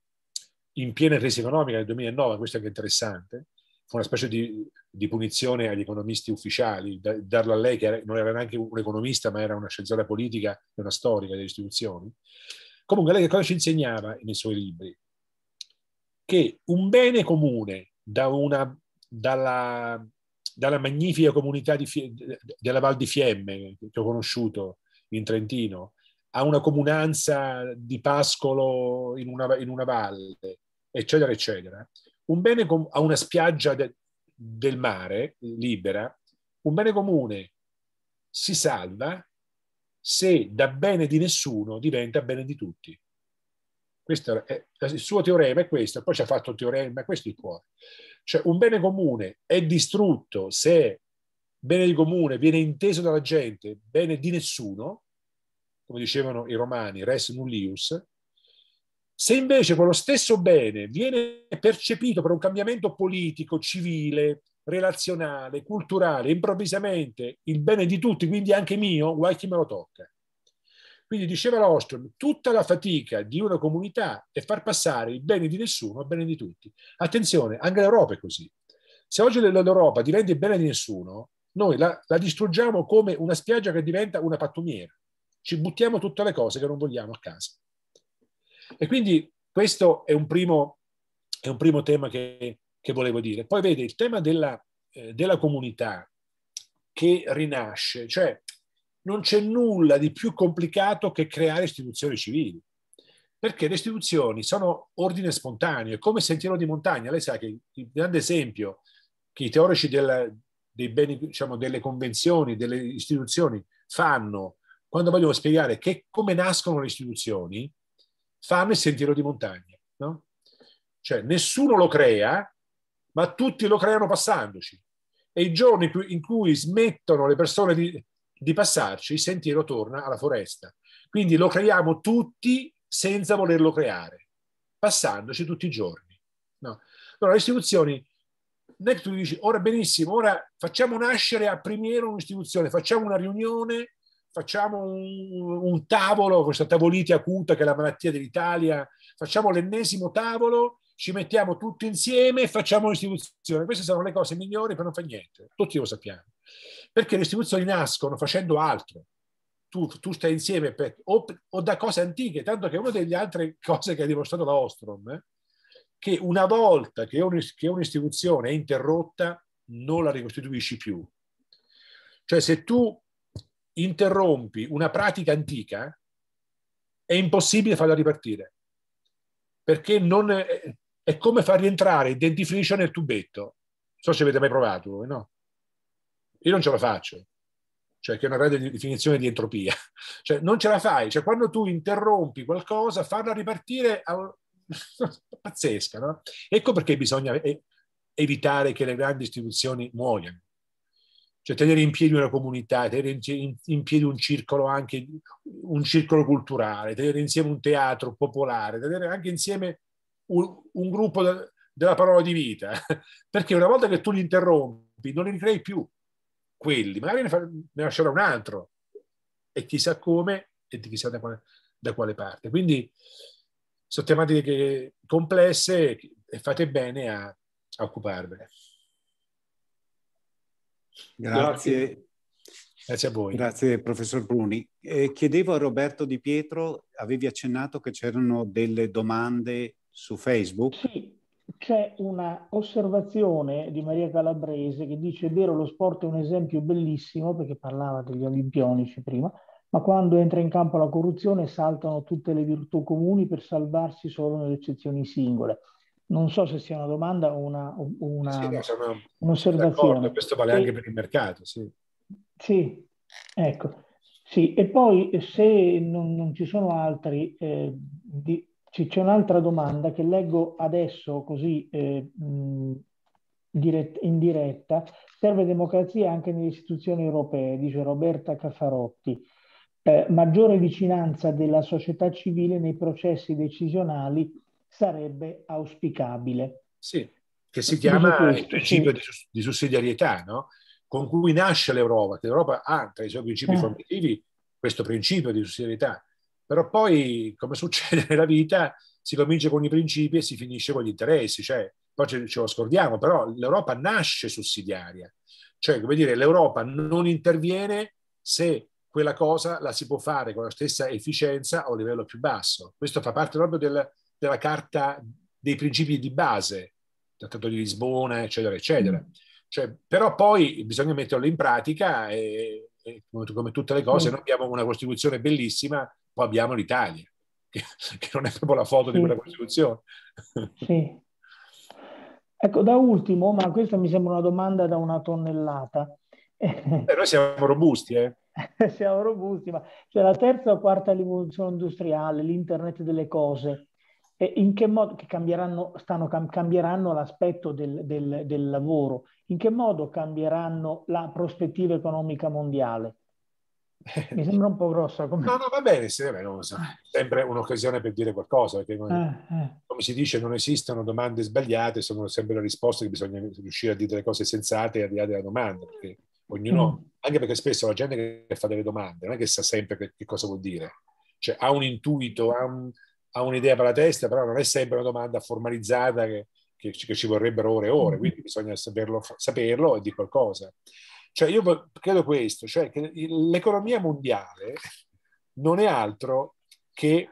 in piena crisi economica nel 2009, questo è anche interessante, fu una specie di, di punizione agli economisti ufficiali, darlo a lei che non era neanche un economista ma era una scienziata politica e una storica delle istituzioni. Comunque lei che cosa ci insegnava nei suoi libri? Che un bene comune da una, dalla dalla magnifica comunità di, della Val di Fiemme che ho conosciuto in Trentino, a una comunanza di pascolo in una, in una valle, eccetera, eccetera. Un bene com- a una spiaggia de- del mare libera, un bene comune si salva se da bene di nessuno diventa bene di tutti. Questo è, il suo teorema è questo, poi ci ha fatto il teorema, questo è il cuore. Cioè un bene comune è distrutto se bene di comune viene inteso dalla gente, bene di nessuno, come dicevano i romani, res nullius, se invece quello stesso bene viene percepito per un cambiamento politico, civile, relazionale, culturale, improvvisamente il bene di tutti, quindi anche mio, guai chi me lo tocca. Quindi diceva Ostrom, tutta la fatica di una comunità è far passare il bene di nessuno al bene di tutti. Attenzione, anche l'Europa è così. Se oggi l'Europa diventa il bene di nessuno, noi la, la distruggiamo come una spiaggia che diventa una pattumiera. Ci buttiamo tutte le cose che non vogliamo a casa. E quindi questo è un primo, è un primo tema che, che, volevo dire. Poi vede il tema della, eh, della comunità che rinasce, cioè non c'è nulla di più complicato che creare istituzioni civili, perché le istituzioni sono ordine spontaneo, è come sentiero di montagna. Lei sa che il grande esempio che i teorici del, beni, diciamo, delle convenzioni, delle istituzioni fanno quando vogliono spiegare che, come nascono le istituzioni, fanno il sentiero di montagna. No? Cioè nessuno lo crea, ma tutti lo creano passandoci. E i giorni in cui smettono le persone di, di passarci, il sentiero torna alla foresta. Quindi lo creiamo tutti senza volerlo creare, passandoci tutti i giorni. No? Allora le istituzioni, non è che tu dici ora benissimo, ora facciamo nascere a Primiero un'istituzione, facciamo una riunione, facciamo un, un tavolo, questa tavolite acuta che è la malattia dell'Italia, facciamo l'ennesimo tavolo, ci mettiamo tutti insieme e facciamo un'istituzione. Queste sono le cose migliori per non fare niente, tutti lo sappiamo perché le istituzioni nascono facendo altro. Tu, tu stai insieme per, o, o, da cose antiche, tanto che una delle altre cose che ha dimostrato la Ostrom, eh, che una volta che, un, che un'istituzione è interrotta, non la ricostituisci più. Cioè se tu interrompi una pratica antica, è impossibile farla ripartire, perché non, è, è come far rientrare il dentifricio nel tubetto. Non so se avete mai provato, no? io non ce la faccio, cioè che è una grande definizione di entropia, <laughs> cioè non ce la fai, cioè quando tu interrompi qualcosa, farla ripartire a... <laughs> pazzesca, no? Ecco perché bisogna evitare che le grandi istituzioni muoiano. Cioè tenere in piedi una comunità, tenere in piedi un circolo anche, un circolo culturale, tenere insieme un teatro popolare, tenere anche insieme un, un gruppo della parola di vita, <laughs> perché una volta che tu li interrompi non li ricrei più, quelli, magari ne, fa, ne lascerò un altro e chissà come e chissà da quale, da quale parte. Quindi sono tematiche complesse e fate bene a, a occuparvene. Grazie. Grazie a voi. Grazie professor Bruni. Eh, chiedevo a Roberto Di Pietro, avevi accennato che c'erano delle domande su Facebook? Sì c'è una osservazione di Maria Calabrese che dice: è vero, lo sport è un esempio bellissimo, perché parlava degli olimpionici prima, ma quando entra in campo la corruzione saltano tutte le virtù comuni per salvarsi solo nelle eccezioni singole. Non so se sia una domanda o una, una, sì, no, una, un'osservazione. Questo vale e, anche per il mercato, sì. Sì, ecco. Sì, e poi se non, non ci sono altri, eh, di, c'è un'altra domanda che leggo adesso così eh, in diretta. Serve democrazia anche nelle istituzioni europee, dice Roberta Caffarotti. Eh, maggiore vicinanza della società civile nei processi decisionali sarebbe auspicabile. Sì, che si chiama questo, il principio sì. di sussidiarietà, no? con cui nasce l'Europa, che l'Europa ha tra i suoi principi eh. formativi questo principio di sussidiarietà però poi, come succede <laughs> nella vita, si comincia con i principi e si finisce con gli interessi, cioè, poi ce, ce lo scordiamo, però l'Europa nasce sussidiaria, cioè, come dire, l'Europa non interviene se quella cosa la si può fare con la stessa efficienza a un livello più basso. Questo fa parte proprio del, della carta dei principi di base, Trattato di Lisbona, eccetera, eccetera. Mm. Cioè, però poi bisogna metterlo in pratica e, come, tutte le cose, mm. noi abbiamo una Costituzione bellissima, poi abbiamo l'Italia, <laughs> che, che non è proprio la foto sì. di quella Costituzione. Sì. Ecco, da ultimo, ma questa mi sembra una domanda da una tonnellata. Eh, noi siamo robusti, eh? <laughs> siamo robusti, ma cioè la terza o quarta rivoluzione industriale, l'internet delle cose, e in che modo che cambieranno, stanno, cambieranno l'aspetto del, del, del, lavoro? In che modo cambieranno la prospettiva economica mondiale? <laughs> Mi sembra un po' grossa. Come... No, no, va bene, sì, va bene no, sempre un'occasione per dire qualcosa, perché noi, eh, ah, eh. Ah. come si dice non esistono domande sbagliate, sono sempre le risposte che bisogna riuscire a dire le cose sensate al di là della domanda, perché ognuno, mm. anche perché spesso la gente che fa delle domande non è che sa sempre che, che cosa vuol dire, cioè ha un intuito, ha un ha un'idea per la testa, però non è sempre una domanda formalizzata che, che, che ci vorrebbero ore e ore, mm. quindi bisogna saperlo, saperlo e di qualcosa. Cioè io credo questo, cioè che l'economia mondiale non è altro che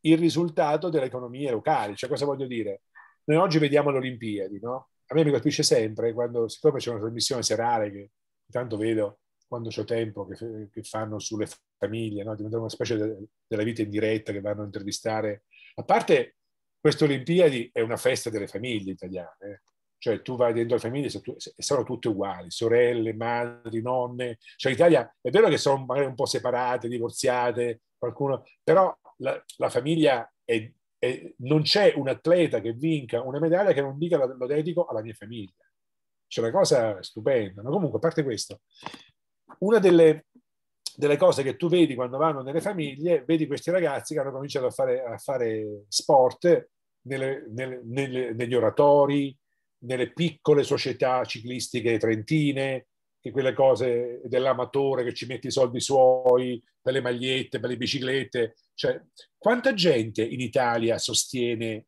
il risultato delle economie locali. Cioè cosa voglio dire? Noi oggi vediamo le Olimpiadi, no? A me mi colpisce sempre quando, siccome c'è una trasmissione serale che intanto vedo, quando c'è tempo, che, che, fanno sulle famiglie, no? diventano una specie de, della vita in diretta che vanno a intervistare. A parte queste Olimpiadi è una festa delle famiglie italiane, eh. cioè tu vai dentro le famiglie e sono tutte uguali, sorelle, madri, nonne, cioè l'Italia è vero che sono magari un po' separate, divorziate, qualcuno, però la, la famiglia è, è, non c'è un atleta che vinca una medaglia che non dica lo dedico alla mia famiglia. C'è cioè, una cosa stupenda, ma comunque a parte questo, una delle, delle, cose che tu vedi quando vanno nelle famiglie, vedi questi ragazzi che hanno cominciato a fare, a fare sport nelle, nelle, negli oratori, nelle piccole società ciclistiche trentine, che quelle cose dell'amatore che ci mette i soldi suoi per le magliette, per le biciclette. Cioè, quanta gente in Italia sostiene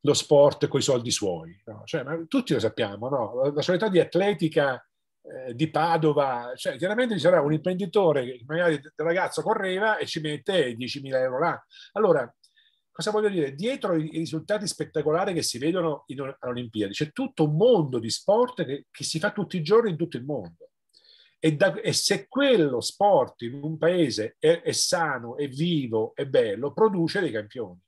lo sport con i soldi suoi? No? Cioè, tutti lo sappiamo, no? La società di atletica eh, di Padova, cioè chiaramente c'era un imprenditore che magari il ragazzo correva e ci mette 10.000 euro là. Allora, cosa voglio dire? Dietro i risultati spettacolari che si vedono in, alle Olimpiadi c'è tutto un mondo di sport che, che, si fa tutti i giorni in tutto il mondo. E, da, e se quello sport in un paese è, è, sano, è vivo, è bello, produce dei campioni.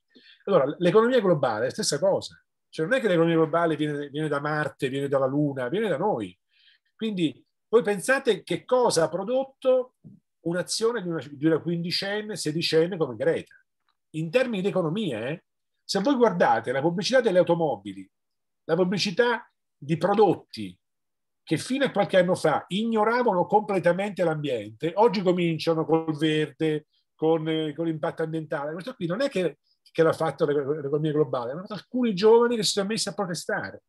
Allora, l'economia globale è la stessa cosa. Cioè non è che l'economia globale viene, viene da Marte, viene dalla Luna, viene da noi. Quindi voi pensate che cosa ha prodotto un'azione di una, di una quindicenne, sedicenne come Greta. In termini di economia, eh, se voi guardate la pubblicità delle automobili, la pubblicità di prodotti che fino a qualche anno fa ignoravano completamente l'ambiente, oggi cominciano col verde, con, eh, con l'impatto ambientale. Questo qui non è che, che l'ha fatto l'economia globale, ma alcuni giovani che si sono messi a protestare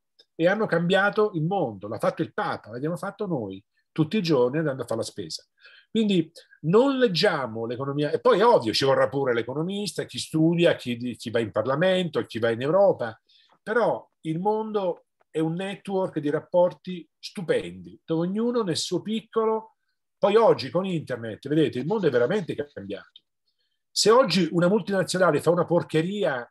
e hanno cambiato il mondo, l'ha fatto il Papa, l'abbiamo fatto noi tutti i giorni andando a fare la spesa. Quindi non leggiamo l'economia, e poi ovvio ci vorrà pure l'economista, chi studia, chi, chi va in Parlamento, chi va in Europa, però il mondo è un network di rapporti stupendi, dove ognuno nel suo piccolo, poi oggi con internet, vedete, il mondo è veramente cambiato. Se oggi una multinazionale fa una porcheria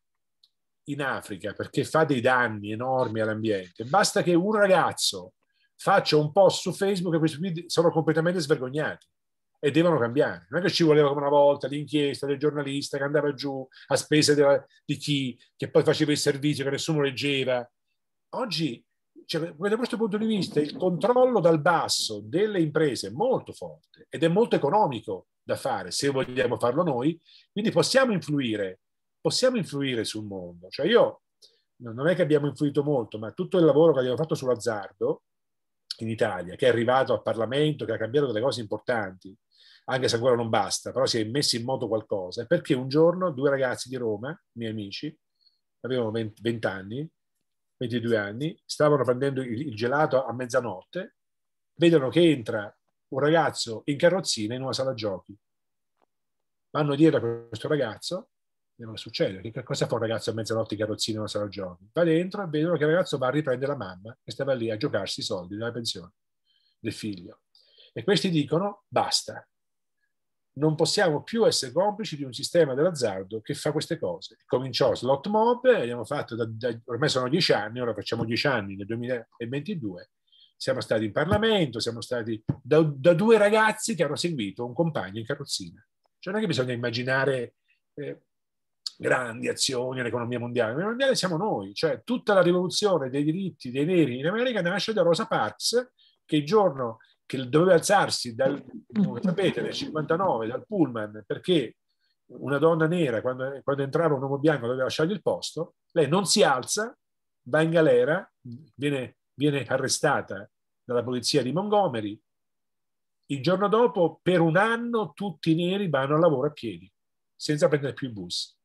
in Africa perché fa dei danni enormi all'ambiente, basta che un ragazzo faccia un post su Facebook e questi qui sono completamente svergognati e devono cambiare. Non è che ci voleva come una volta l'inchiesta del giornalista che andava giù a spese della, di chi che poi faceva il servizio che nessuno leggeva. Oggi, cioè, da questo punto di vista, il controllo dal basso delle imprese è molto forte ed è molto economico da fare se vogliamo farlo noi, quindi possiamo influire possiamo influire sul mondo. Cioè io, non è che abbiamo influito molto, ma tutto il lavoro che abbiamo fatto sull'azzardo in Italia, che è arrivato al Parlamento, che ha cambiato delle cose importanti, anche se ancora non basta, però si è messo in moto qualcosa, perché un giorno due ragazzi di Roma, miei amici, avevano 20, 20 anni, 22 anni, stavano prendendo il gelato a mezzanotte, vedono che entra un ragazzo in carrozzina in una sala giochi. Vanno dietro a questo ragazzo, Vediamo che succede. Che cosa fa un ragazzo a mezzanotte che al una sarà giochi? Va dentro e vedono che il ragazzo va a riprendere la mamma che stava lì a giocarsi i soldi della pensione del figlio. E questi dicono basta, non possiamo più essere complici di un sistema dell'azzardo che fa queste cose. Cominciò Slot Mob, abbiamo fatto da, da, ormai sono dieci anni, ora facciamo dieci anni nel 2022. Siamo stati in Parlamento, siamo stati da, da due ragazzi che hanno seguito un compagno in carrozzina. Cioè non è che bisogna immaginare eh, grandi azioni all'economia mondiale. L'economia mondiale siamo noi, cioè tutta la rivoluzione dei diritti dei neri in America nasce da Rosa Parks, che il giorno che doveva alzarsi dal, come sapete, nel 59 dal pullman perché una donna nera, quando, quando entrava un uomo bianco, doveva lasciargli il posto, lei non si alza, va in galera, viene, viene arrestata dalla polizia di Montgomery. Il giorno dopo, per un anno, tutti i neri vanno al lavoro a piedi, senza prendere più i bus.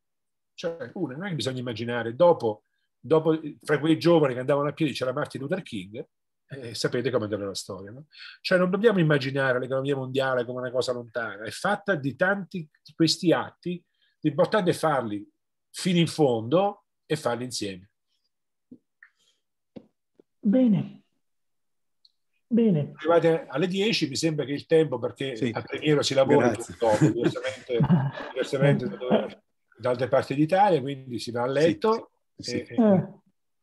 Cioè, uno, non è che bisogna immaginare, dopo, dopo fra quei giovani che andavano a piedi c'era Martin Luther King, eh, sapete come andava la storia. No? Cioè, non dobbiamo immaginare l'economia mondiale come una cosa lontana, è fatta di tanti di questi atti, l'importante è farli fino in fondo e farli insieme. Bene. Bene. Arrivate alle 10, mi sembra che il tempo, perché sì. a Premiero si lavora tutto, diversamente, diversamente da dove... <laughs> da altre parti d'Italia, quindi si va a letto. Sì, sì. E... Eh.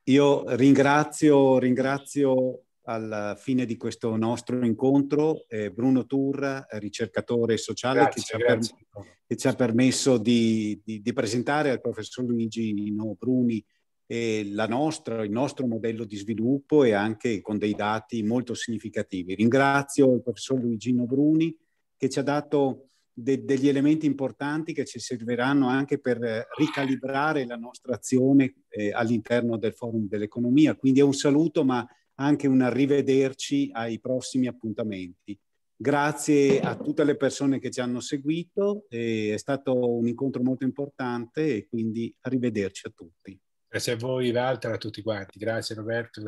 Io ringrazio, ringrazio alla fine di questo nostro incontro eh, Bruno Turra, ricercatore sociale, grazie, che, ci permesso, che, ci ha permesso di, di, di presentare al professor Luigi no, Bruni eh, nostra, il nostro modello di sviluppo e anche con dei dati molto significativi. Ringrazio il professor Luigino Bruni che ci ha dato de- degli elementi importanti che ci serviranno anche per eh, ricalibrare la nostra azione eh, all'interno del forum dell'economia. Quindi è un saluto ma anche un arrivederci ai prossimi appuntamenti. Grazie a tutte le persone che ci hanno seguito, è stato un incontro molto importante e quindi arrivederci a tutti. Grazie a voi, Walter, a tutti quanti. Grazie Roberto.